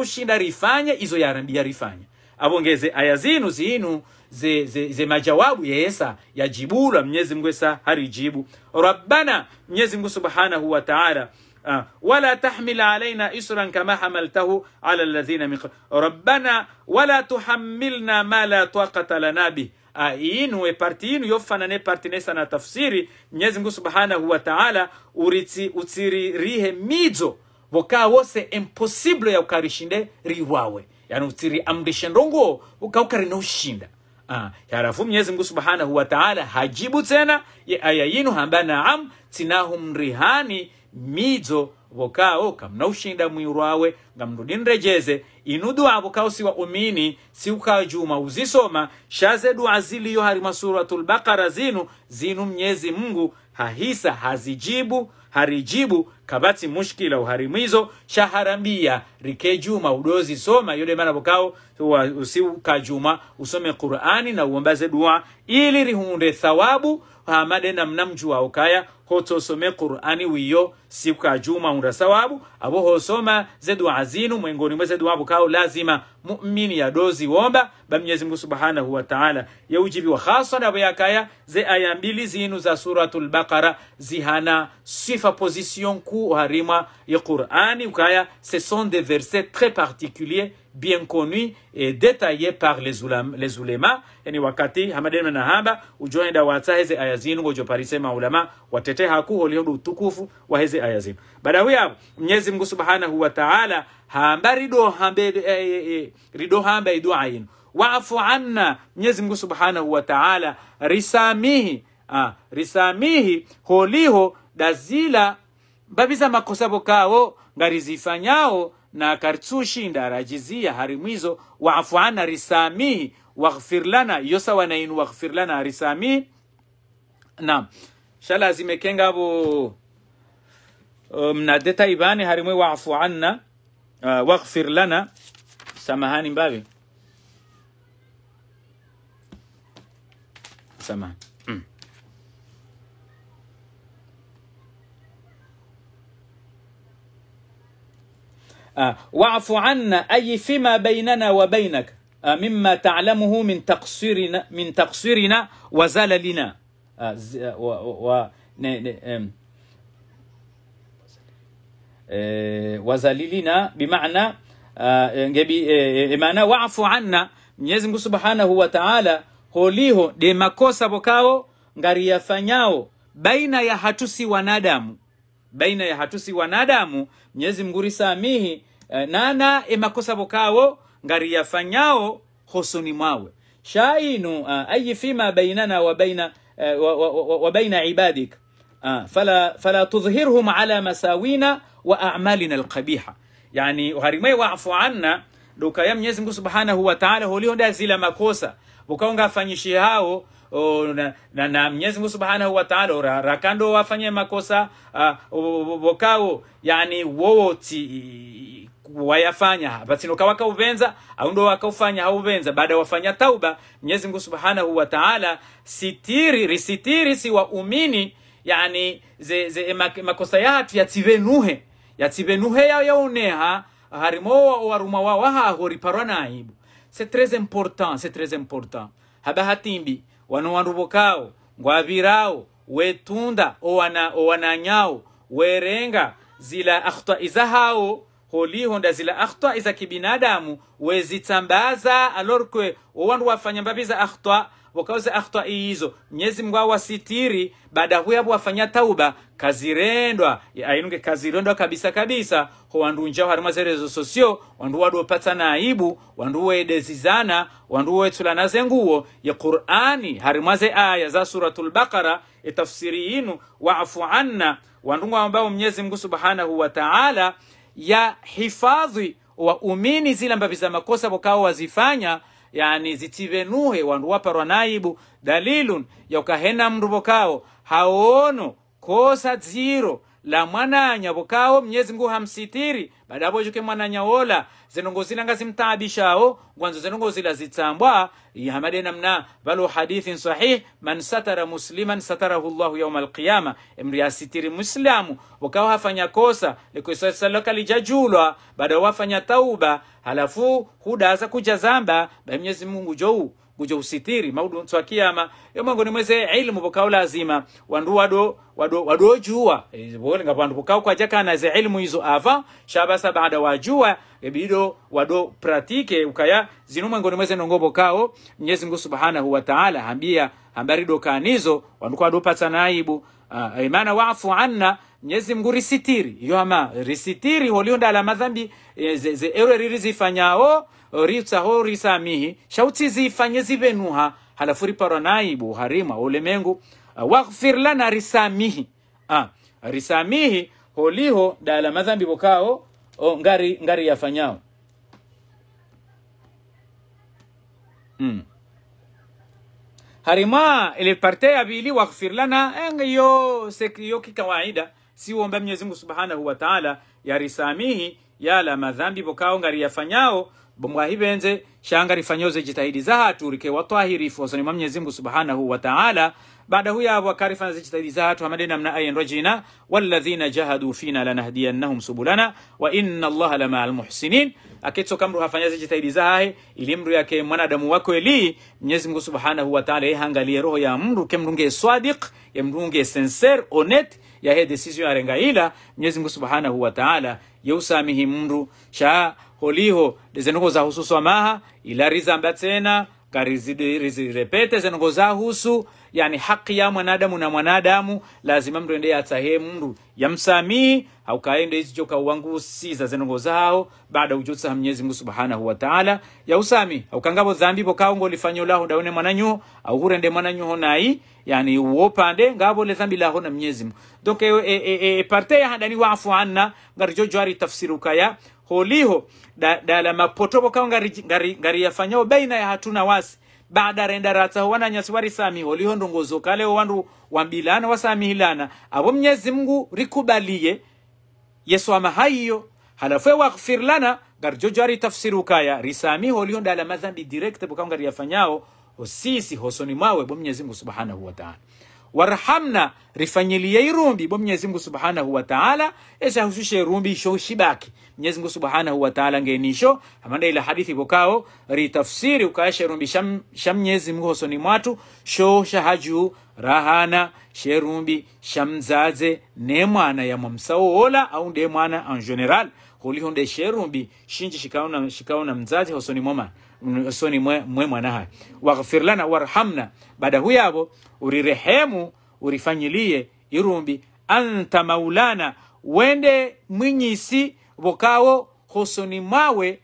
ushinda rifanye izo yarambia rifanye abongeze aya zinu zinu ze, ze, ze majawabu ya yesa jibula mnyezi mngu esa harijibu rabbana mnyezi mngu subhanahu wa ta'ala uh, wala tahmil علينا isran kama hamaltahu ala alladhina min rabbana wala tuhammilna ma la taqata lana bih Ah, e parti inu yofanane parti nesana tafsiri mnyezi mungu subhanahu wa taala uritsi utsiririhe midzo vokaa wose impossible ya ukarishinde riwawe yani utsiri amrishe ndongo ukaukari noushinda ah, rafu mnyezi mungu subhanahu wa taala hajibu tena ye aya inu hamba naam tsinahu mrihani midzo vokaa okamnaushinda mwirwawe ngamrudinrejeze inudu kausi wa umini siukaa juma uzisoma shaze dua ziliyo harima suratul bakara zinu zinu mnyezi mungu hahisa hazijibu harijibu kabati mushkila uharimizo shaharambia rike juma udozi soma yule mana bokao usika juma usome qurani na uombaze dua ili rihunde thawabu hamade na namna ukaya hoto some qurani wiyo siku ka juma unda thawabu abo hosoma ze dua zinu mwengoni mweze dua bokao lazima mu'mini ya dozi womba ba Mwenyezi Mungu Subhanahu wa Ta'ala ya ujibi wa khaswa na ya kaya ze aya mbili zinu za suratul Baqara zihana sifa position beaucoup au Harima et Quran, ce sont des versets très particuliers, bien connus et détaillés par les ulama. Les ulama. Yani wakati hamadeni manahaba ujoenda dawata heze aya zinu ngojo parise maulama watete haku holiodu utukufu wa heze aya zinu. Baada hapo Mwenyezi Mungu Subhanahu wa Ta'ala hamba rido hambe e, e, e, rido Hambe, dua yenu. Waafu anna Mwenyezi Mungu Subhanahu wa Ta'ala risamihi ah, risamihi holiho dazila babiza makosa bokao ngarizifanyao na karitsushinda arajiziya harimwizo waafu ana risami waghfir lana yosa wanainu waghfir lana risami na shala zimekenga bo mnadeta um, ibani harimwe waafu anna uh, waghfir lana samahani mbabe samahani Ah, wa'fu anna ay fima bainana wa bainak ah, mimma ta'lamuhu min taqsirina min taqsirina wa zalalina wazalilina bimaana emana wa'fu anna mwenyezi mungu subhanahu wa ta'ala holiho de makosa bokao ngari yafanyao baina ya hatusi wanadamu baina ya hatusi wanadamu mnyezi mnguri samihi eh, nana emakosa bokao ngari yafanyao husuni mwawe shainu uh, ayi fima bainana wabaina baina uh, wa, wa, baina ibadik uh, fala fala tudhhirhum ala masawina wa a'malina alqabiha yani uharimai wafu anna dukaya mnyezi mngu subhanahu wa ta'ala holionda zila makosa bukaonga afanyishi hao o, oh, na, na, na Mwenyezi Mungu Subhanahu wa Ta'ala ra, rakando wafanye makosa wokao ah, uh, yani wowoti wayafanya hapa kawaka uvenza au ndo wakaufanya hauvenza baada wafanya tauba Mwenyezi Mungu Subhanahu wa Ta'ala sitiri risitiri si waumini yani ze, ze makosa yatu yatsivenuhe yatsivenuhe yao yaoneha harimo waruma wawahaho riparwa naibu c'est très important c'est très important habahatimbi wano wanrubukawo ngwavirao wetunda owana, owananyawo werenga zila izahao holiho nda zila akhta iza kibinadamu wezitsambaza alorkwe owandu wafanya mbavi za akhta wakaoze akhta hizo mnyezi mngu awasitiri baada huyo hapo wafanya tauba kazirendwa ainunge kazirendwa kabisa kabisa ho wandu njao harima zerezo sosio wandu wadopata na aibu wandu wedezizana wandu wetsulana zenguwo ya qur'ani harimaze aya za suratul baqara itafsiri yinu waafu anna wandu wandungu ambao mnyezi mungu subhanahu wa ta'ala ya hifadhi wa umini zile ambavyo za makosa wakao wazifanya yani zitivenuhe wandu waparwa naibu dalilun yaukahena mndu vokao haono kosa dziro la mwananya vokao mnyezi mngu hamsitiri baada apo chuke mwananya wola zinongo zila nga zimtaabishawo ngwanzo zinongo zila zitsambwa hamade namna valo hadithin sahih man satara musliman satarahu llahu yauma alqiyama emri asitiri muslimu vokao hafanya kosa likuisalaka lijajulwa baada wafanya tauba halafu hudaza kujazamba zamba ba mnyezi mungu jou guja usitiri maudu ntwa kiyama yo mwangoni mweze ilmu pokau lazima wandu wado wado wado wadojuwa e, bole nga pandu kwa jaka na ze ilmu izo ava shabasa baada wajua ebido wado pratike ukaya zinu mwangoni mweze nongo pokao mnyezi mungu subhanahu wa ta'ala hambia hambari dokanizo wandu kwa dopatsa naibu uh, imana waafu anna mnyezi mngu risitiri yo ama risitiri holionda ala madhambi e, ze, ze erwe ririzifanyao ritsaho risamihi shauti zifanye zive nuha halafu riparwa naibu uharima wa ulemengu uh, waghfir lana risamihi ah, risamihi holiho dala madhambi bokao o, ngari ngari yafanyao mm. harima ile parte ya bili waghfir lana yo yo kikawaida si uomba Mwenyezi Mungu Subhanahu wa Ta'ala ya yarisamihi yala madhambi bokao ngari yafanyao bomwa bomwahibenze shanga rifanyoze jitahidi za zahatu rikewa twahirifu wasoni mwa Mwenyezi Mungu Subhanahu wa Ta'ala baada huya abo jitahidi za zahatu hamadena mna ayin rajina walladhina jahadu fina lanahdiyannahum subulana wa inna Allaha lama muhsinin aketso kamru hafanyaze jitahidi zahe ili mru yake mwanadamu wako eli Mwenyezi Mungu Subhanahu wa Ta'ala ihangalie roho ya mru kemrunge swadiq yemrunge sincere onet ya he decision arenga ila Mwenyezi Mungu Subhanahu wa Ta'ala yusamihi mru sha holiho zenongo zahusu samaha ila rizambatena karizirepete za husu yani haki ya mwanadamu na mwanadamu lazima mndu ende atahe mndu yamsamii haukaende hicho za zenongo zao baada ujosa mnyezi mungu subhanahu wa taala ya yausami haukangavo dhambi pokaongo lifanyo lao daone mwananyu au hurende mwananyu honai yani uwopande ngabo le dhambi lao na mnyezi mungu donc e, e, e, e, parte ya handani wa afu anna ngarjo jwari tafsiru kaya holiho dala da mapotopo kawa ngari, ngari, ngari yafanyao baina ya hatuna wasi baada renda wana ratsaho wananyasi warisamiho liho ndongozo kale wandu wambilana hilana abo mnyezi mngu rikubalie yesu amahaiyo halafu waghfir lana garjojo ari tafsiru kaya risamiho liho dala madhambi direkte bukao ngari yafanyao hosisi hosoni mwawe bo mnyezi mngu subhanahu wataala warhamna rifanyilie irumbi bo mnyezi mngu subhanahu wataala eshahushushe irumbi isho shibaki mwenyezi mungu subhanahu wa Ta'ala ngenisho amanda ila hadithi bokao ri tafsiri ukaisha rumbi sham, sham Mwenyezi mungu hosoni mwatu sho shahaju rahana sherumbi shamzaze ne mwana ya mamsao ola au nde mwana en general huliho honde sherumbi shinji shikaona shikaona mzazi hosoni mwoma hosoni mwe, mwe mwana ha waghfir lana warhamna baada huyavo urirehemu urifanyilie irumbi anta maulana wende mwinyisi bokawo hosoni mawe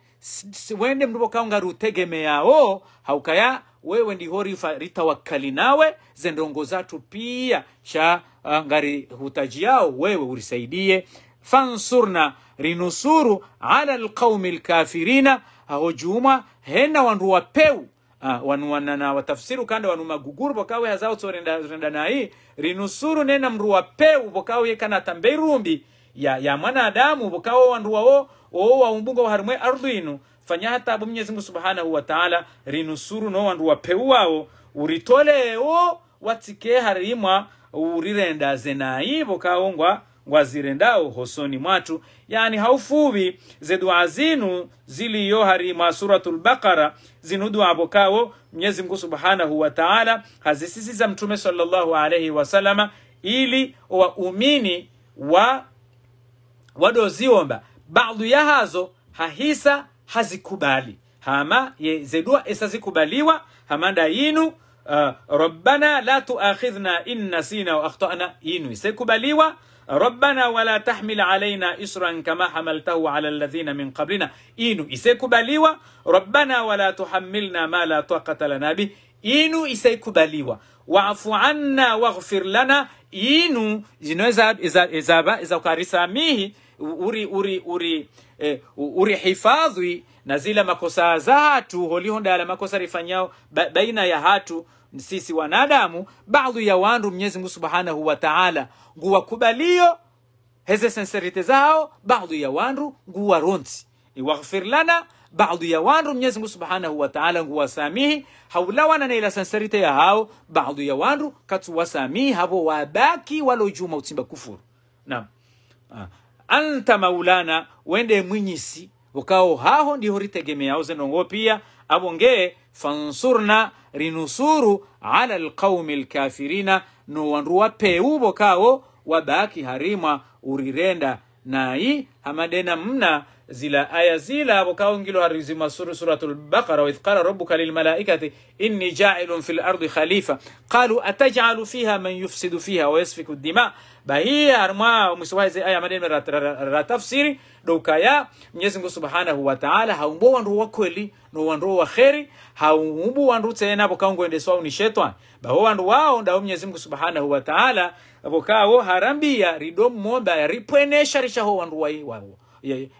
wende mlivokawonga rutegemeyawo haukaya wewe ndiho rifa ritawakali nawe zendongo zatu pia sha uh, ngari hutajiao wewe urisaidie fansurna rinusuru ala alqaumi lkafirina ahojuma hena wandu wapeu uh, ah, wanuwanana watafsiru kanda wanuma guguru bokawe hazao tsorenda nai rinusuru nena mru wapeu bokawe kana tambeirumbi ya ya mwanadamu bukawo wandu wawo wowo waumbunga waharimwe ardhi inu fanyahata abo mwenyezi subhanahu wa taala rinusuru no wandu wapeu wawo uritolewo watike harimwa urirenda naivo kawo ngwa ngwazirendawo hosoni mwatu yani haufuvi zedua zinu yo harima suratul baqara zinudu bokawo mwenyezi mungu subhanahu wa taala hazisisi za mtume sallallahu alaihi wasalama ili waumini wa wadoziomba baadhi ya hazo hahisa hazikubali hama ye zedua esazikubaliwa hama dainu uh, rabbana la tuakhidhna in nasina wa akhtana inu isekubaliwa ربنا ولا تحمل علينا إسرا كما حملته على الذين من قبلنا إنو إسيكو باليوا ربنا ولا تحملنا ما لا طاقة لنا به إنو إسيكو باليوا واعف عنا واغفر لنا إنو جنو إذا إذا إذا إذا إذا إذا uri uri uri eh, uri hifadhi na zile makosa zatu holihondala makosa rifanyao ba, baina ya hatu sisi wanadamu baadhi ya wandu Mwenyezi mungu subhanahu wa taala nguwa kubalio heze sincerity zao baadhi ya wandu nguwa ronzi iwaghfir lana baadhi ya wandu Mwenyezi mungu subhanahu wa taala nguwa nguwasamihi haulawana na ila sincerity ya hao baadhi ya wandu katuwasamihi habo wabaki walojuma utimba kufuru naam ah anta maulana wende mwinyisi ukao haho ndiho ritegemeao zenongo pia abonge fansurna rinusuru ala alkafirina no nowanruwa peu bokao wabaki harimwa urirenda nai hamadena mna zila aya zila bokawngilo har zima suratul baqara wa idh qala rabbuka lilmalaikati inni ja'ilun fil ardi khalifa qalu ataj'alu fiha man yufsidu fiha wa yasfiku dima bahia arma musiwaize aya maneno ratafsiri dokaya mwenyezi mungu subhanahu wa ta'ala haumbo wandu wa kweli no wandu wa kheri haumbu wandu tena bokaungoende swau ni shetani baho wandu wao ndao mwenyezi mungu subhanahu wa ta'ala bokawo harambia rido momba ripwenesha rishaho wandu wai wawo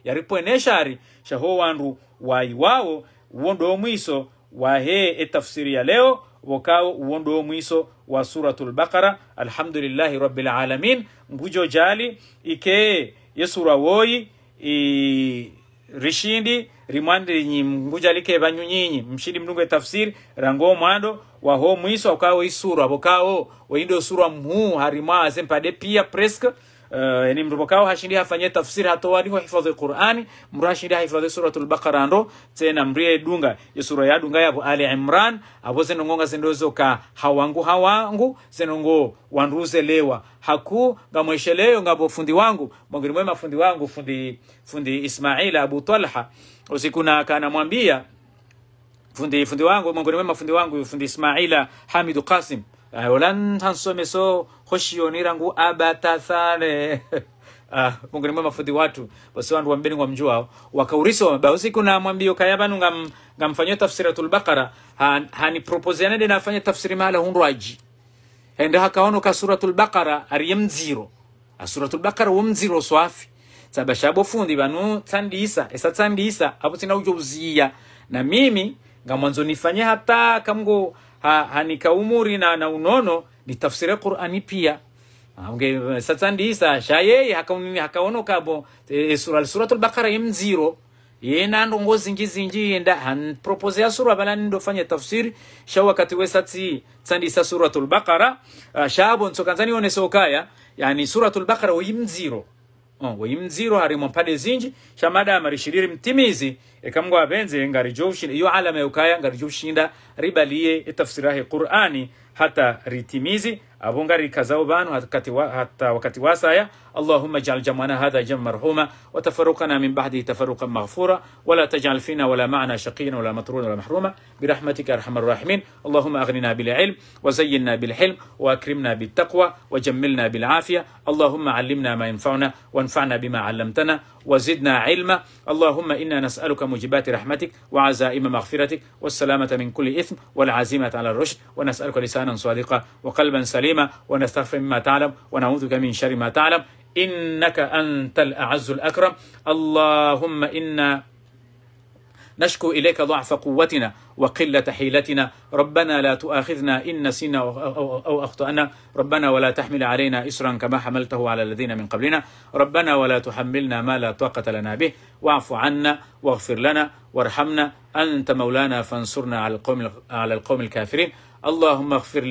yalipoenesha ari shaho wandu waiwawo uwondo omwiso wahe etafsiri ya leo wokawo uwondo omwiso wa suratul baqara alhamdulillahi rabbil alamin ngujo jali ike yesura woyi i rishindi nyi nyimbuja like banyunyinyi mshindi mlungu tafsiri rango mwando ho mwiso wakawo isura wokawo weindo sura mhu harima azempade pia presque Uh, yani mrubokao hashindia afanye tafsiri hatowari wa hifadhi Qur'ani mrashindia hafadhi suratul Baqara ndo tena mrie dunga ya sura ya dunga ya Ali Imran abo zenongonga zendozo ka hawangu hawangu zenongo wanruze lewa haku leo ngabo fundi wangu mwangiri mwema fundi wangu fundi fundi ismail Abu Talha usikuna mwambia fundi fundi wangu mwangiri mwema fundi wangu fundi Ismaila Hamidu Qasim uh, olan tansomeso hoshiyonirangu abatathane ah mungu ni mwema fudhi watu basi wandu wambeni kwa mjua wakauriso wamaba usiku na mwambio banu ngam ngamfanyia tafsiratul baqara han, hani propose yanade nafanya tafsiri mala hundu aji ende hakaono ka suratul baqara ariyemziro asuratul baqara zero swafi saba shabo fundi banu tsandisa esa tsandisa apo sina ujo uzia na mimi ngamwanzo nifanye hata kamgo ha, hanika umuri na, na unono ni tafsiri ya Qur'ani pia ah, Sasa amge satsandisa shaye hakaoneka haka kabo e, eh, sura suratul baqara imziro yena ndongo zingi zingi enda han propose ya sura bala ndo fanya tafsiri sha wakati we sati tsandi sa suratul baqara uh, ah, shabo nsokanzani one sokaya yani suratul baqara we uyimziro oh uyimziro harimo pade zinji shamada marishiriri mtimizi ekamgwa benze ngari jovshin yo alama yokaya ngari jovshinda ribaliye tafsirahi qur'ani hata ritimizi أبونغاري كزوبان حتى وقت واسايا اللهم اجعل جمعنا هذا جمع مرحوما وتفرقنا من بعده تفرقا مغفورا ولا تجعل فينا ولا معنا شقيا ولا مطرونا ولا محروما برحمتك أرحم الراحمين اللهم أغننا بالعلم وزينا بالحلم وأكرمنا بالتقوى وجملنا بالعافية اللهم علمنا ما ينفعنا وانفعنا بما علمتنا وزدنا علما اللهم إنا نسألك موجبات رحمتك وعزائم مغفرتك والسلامة من كل إثم والعزيمة على الرشد ونسألك لسانا صادقا وقلبا سليما الحليمة ونستغفر مما تعلم ونعوذ بك من شر ما تعلم إنك أنت الأعز الأكرم اللهم إنا نشكو إليك ضعف قوتنا وقلة حيلتنا ربنا لا تؤاخذنا إن نسينا أو أخطأنا ربنا ولا تحمل علينا إسرا كما حملته على الذين من قبلنا ربنا ولا تحملنا ما لا طاقة لنا به واعف عنا واغفر لنا وارحمنا أنت مولانا فانصرنا على القوم على القوم الكافرين اللهم اغفر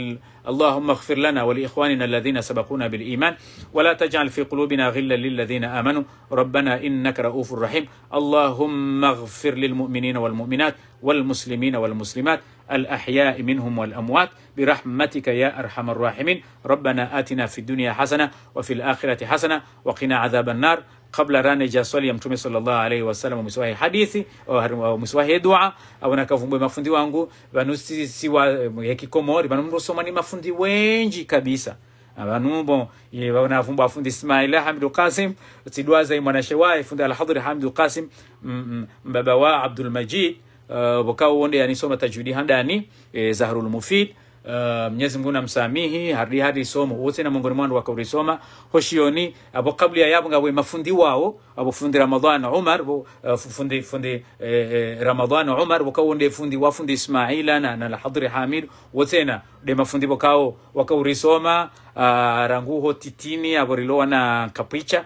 اللهم اغفر لنا ولإخواننا الذين سبقونا بالإيمان ولا تجعل في قلوبنا غلا للذين آمنوا ربنا إنك رؤوف رحيم اللهم اغفر للمؤمنين والمؤمنات والمسلمين والمسلمات الأحياء منهم والأموات برحمتك يا أرحم الراحمين ربنا آتنا في الدنيا حسنة وفي الآخرة حسنة وقنا عذاب النار kabla rane ja swali ya mtume sallallahu alaihi wasallam mswahi hadithi au mswahi dua au nakavumbwe mafundi wangu banusi si wa ya kikomori banumrosoma mafundi wenji kabisa abanumbo banavumba afundi ismail hamid Qasim tidwaza mwanashewai fundi Alhadhri hamid Qasim mm, mm, mbaba wa Abdul Majid uh, wakao wonde soma tajwidi handani eh, Zahrul Mufid uh, Mwenyezi Mungu namsamihi hari hari somo wose na mongoni mwandu wakaurisoma hoshioni abo kabli ya yabo ngawe mafundi wao abo fundi Ramadhan Umar bo uh, fundi fundi eh, eh Ramadhan Umar bo kaonde fundi wa fundi Ismaila na na hadri Hamid na de mafundi bokao wakaurisoma uh, ranguho titini rilowa na kapicha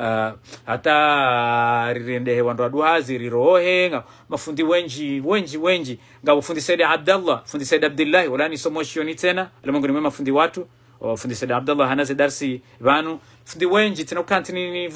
uh, ah, hata rirendehe wandu aduhazi rirohe nga mafundi wenji wenji wenji nga fundi saidi abdallah fundi saidi abdillahi ulani shioni tena mungu ni mema fundi watu fundi saidi abdallah hanaze darsi banu fundi wenji tena kanti ni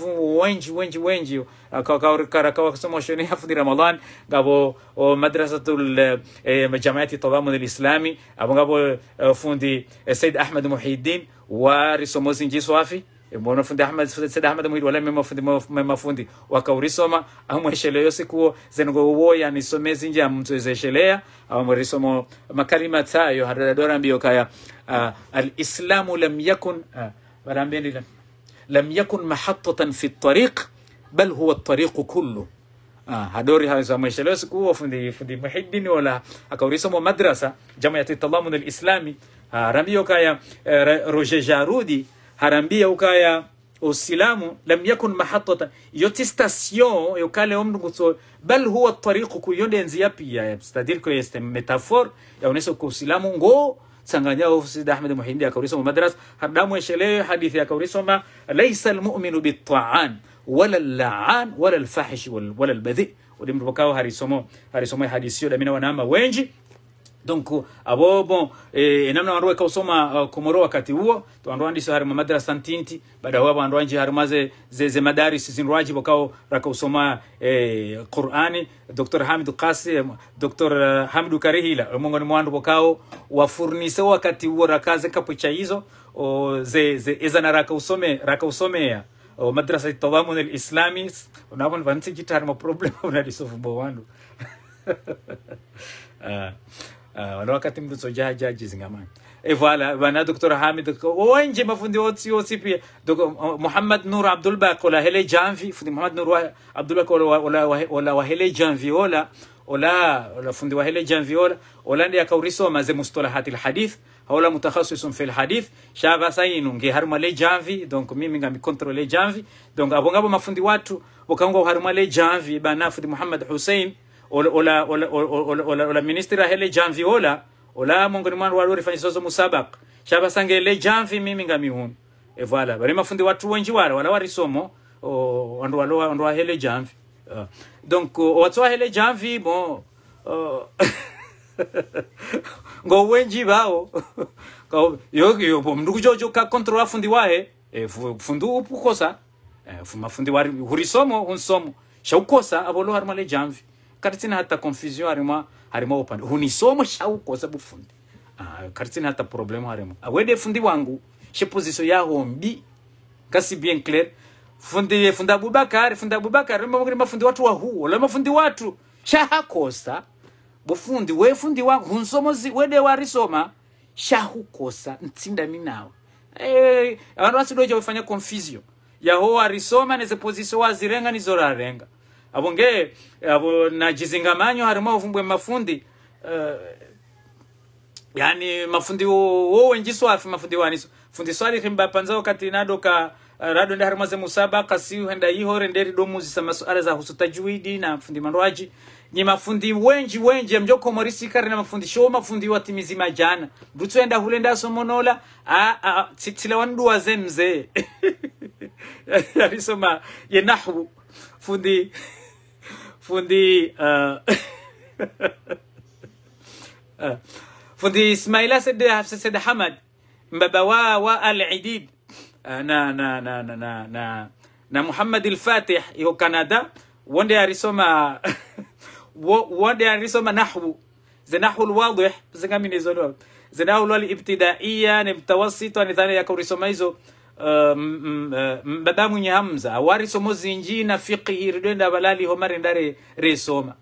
wenji wenji wenji ah, somo shioni ya fundi ramadan nga bo ngabo madrasatul eh, eh, jamaati tadamun alislami abo ngabo eh, fundi said ahmed muhiddin wa risomo warisomozinji swafi fundi ahmad seda ahmad muhili wala memafundi memafundi wakaurisoma amweshele yose kuwo zengo uwo yanisome zinja mtwezeshelea amurisomo makalima tsayo haradora mbio kaya uh, alislamu lam yakun uh, barambeni lam lam yakun mahattatan fi tariq bal huwa tariq kullu Ah, hadori haweza mweshelewa siku fundi fundi muhiddin wala akaurisa mu madrasa jamaati talamun alislami ah, rambiyo kaya uh, roje jarudi harambia ukaya usilamu lam yakun mahatatan yoti station yokale omnunguso bal huwa tariqu kuyonde nzia pia stadil ko este metafor ya uneso yaonesa usilamu ngo tsanganya ofisi da Ahmed Muhindi akaurisoma madras hadamu eshelewe hadithi akaurisoma laysa almu'minu bitta'an wala al-la'an wala al-fahish wala al-badhi ulimrukao harisomo harisomo hadisiyo damina wanama wenji donc abo bon eh, namna wandu weka usoma uh, eh, komoro wakati huo wandu wandi ma madrasa ntinti baada huo wandu anje wanje maze ze ze madaris zinwaji bokao raka usoma eh, Qur'ani Dr. Hamid Qasi eh, Dr. Eh, Hamid Karihila mungu ni mwandu bokao furnise wakati huo rakaze kapucha hizo o, ze ze ezana raka usome raka o madrasa tawamun al-islami unabon vanzi jitar ma problem unalisofu bo wandu uh. Ah, wala wakati mtu soja jaji zingamani e eh, voilà bana doktor hamid wenje oh, mafundi wote wote pia muhammad nur abdul baq ola hele janvi fundi muhammad nur abdul baq wala wala wala hele janvi wala ولا ولا فندي وهله جان فيولا ولا يا كوريسو ما زي hadith hawla هؤلاء متخصص في hadith شابا sayinu ngi harma le janvi donc mimi ngami controle janvi donc abongabo mafundi watu bokango harma le janvi bana fundi Muhammad Hussein ola ola ola ola ola ministra hele janvi ola ola mongoni walori wali sozo musabak sange le janvi mimi ngamihunu e voilà bari mafundi watu wenji wala wala somo wandu walo wandu hele janvi ah. donc watu watsoa hele janvi bon ngo wengi bao yo yo mndu kujojo ka control afundi wae e, fundu upukosa e, fundi wari hurisomo hunsomo shaukosa abolo harumale janvi kati hata confusion harima harima upande hunisoma shauko sababu fundi ah kati sina hata problem harima awede ah, fundi wangu she position ya hombi kasi bien clair fundi fundi Abubakar fundi Abubakar lema fundi watu wa huo lema fundi watu shahakosa bufundi we fundi wangu hunsomozi wede warisoma shahukosa ntinda minawe eh hey, eh, abantu basidoje bafanya confusion yaho arisoma neze position wazirenga renga avo nge avo na jizingamanyo harimo avumbwe mafundi uh, yani mafundi wowe njiso afi mafundi waniso fundi swali kimba panzao kati nado ka uh, eh, rado ndi harimo ze musabaka kasi henda ihore nderi domu sa masuala za husutajuidi na fundi manwaji ni mafundi wenji wenji mjoko morisi kare na mafundi show mafundi wa timizi majana brutu enda hule hulenda somonola a a tsitsile wandu wa zemze soma ye yenahwu fundi فوندي آه, آه. فوندي اسماعيل سيد حفص سيد حمد مبوا والعديد آه نا نا نا نا نا نا, نا محمد الفاتح يو كندا وندي اريسوما وندي اريسوما نحو زي نحو الواضح زي كامين زي نحو الابتدائيه متوسطه ثانيه يكون رسوما um, eh, eh, badamunye hamza warisomoza zinji na fiqhi ridwenda balali homari ndare resoma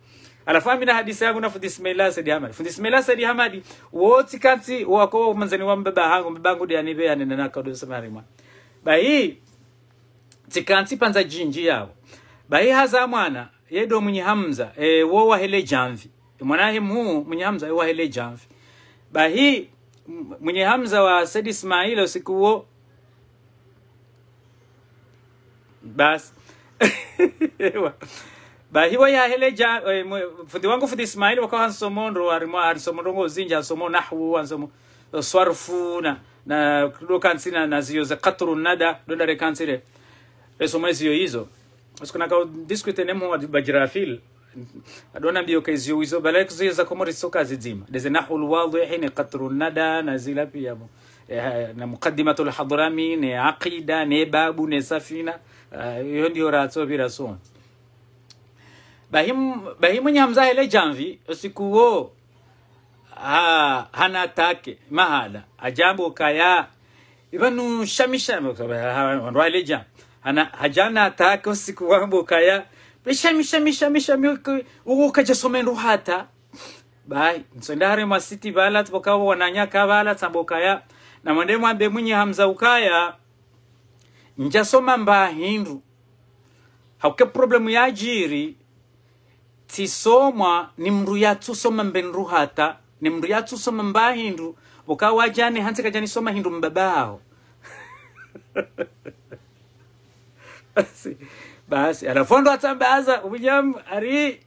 alafamina hadisi yangu na fundisimeila sadi hamadi fundisimeila sadi hamadi woti kanti wako manzani wa mbaba hangu mbabangu de anibe ya nena nakadu samari mwa bayi tikanti panza jinji yao bayi haza mwana yedo mwenye hamza e, eh, wo wahele jamvi mwanahe mhu mwenye hamza e, wahele jamvi bayi mwenye hamza wa sadi ismaila usiku huo Bas. ba basi bahiwa yaheleja eh, fudi wangu fudi ismaili wako hansomondro arimo ah, ngo zinja hansomo nahwu hansomo eh, swarfu na na do kansi na nazio za katru nada do re kansire eh, resomo ziyo hizo sikuna ka discute nemo bajrafil adona ke zio hizo balak kuzio za komori soka zidzima deze nahwu alwadhi hine katru nada nazila pia mo Eh, na muqaddimatul hadrami ne aqida ne babu ne safina eh, hiyo ndio rasobira son bahim bahimu nyamza ile janvi usiku wo ha, hana take mahala ajabu kaya ibanu shamisha wanwa ile jam hana hajana take usiku wambo kaya bishamisha misha misha uko ugo somendo hata bai nsondare city bala tbokawo wananyaka bala tsambokaya na mwende mwambe mwinyi hamza ukaya njasoma mba hindu hauke problemu ya ajiri tisomwa ni mru mndu yatsusoma mbe nru hata ni mru mndu yatsusoma mba hindu ukawa wajani hansi soma hindu mbabao basi basi alafondo atambaza ubujam ari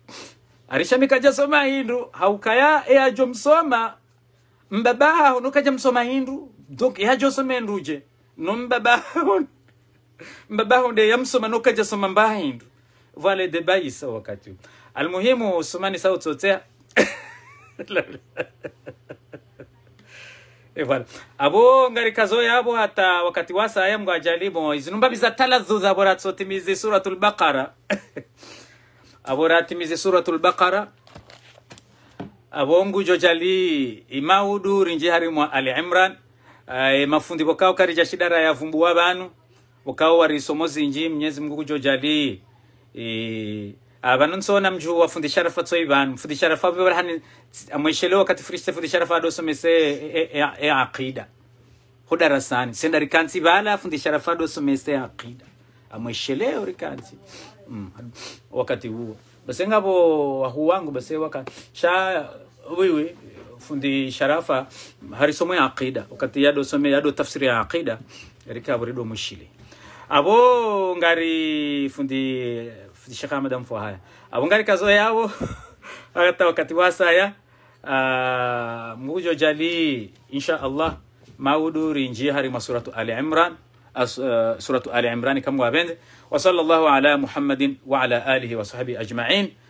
arishamikaja soma hindu haukaya ea jomsoma mbabaha unokaja msoma hindu donc yajoosoma enduuje noon mbaɓa on mbaɓa hunde yamsoma nokkaja soma mbahindu voilà le débat isa wakati huu almuhimu somani sautotea evala abo ngari kazo yabo hata wakati wasa ya mgwajalimo izinumba biza talazu zabo ratsotimize suratul baqara abo ratimize suratul baqara abo ngu jojali imaudu rinji harimwa ali imran uh, mafundi vokao kari chachidara yavhumbuwa vanhu vokao vari somo zinji munyezi mungu kujojali eh, ah, vanonsoona uh, muju vafundi sharafa tsoi vanhu mfundi sharafa vevarihani mwesheleo wakati furishite fundi sharafa adosomese eaqida hudarasani senda rikanzi vala fundi sharafa adosomese eaqida amwesheleo ah, rikanzi mm, wakati huo basengavo wahu wangu base waka sha wiwi fundi sharafa hari somo ya akida wakati yado somo yado tafsiri ya akida yarika burido mushili abo ngari fundi fundi shekha madam fuhaya abo ngari kazo yao agata wakati wasa ya uh, mujo jali insha Allah mauduri nji hari masuratu ali imran سورة آل عمران كم وابند وصلى الله على محمد وعلى آله وصحبه أجمعين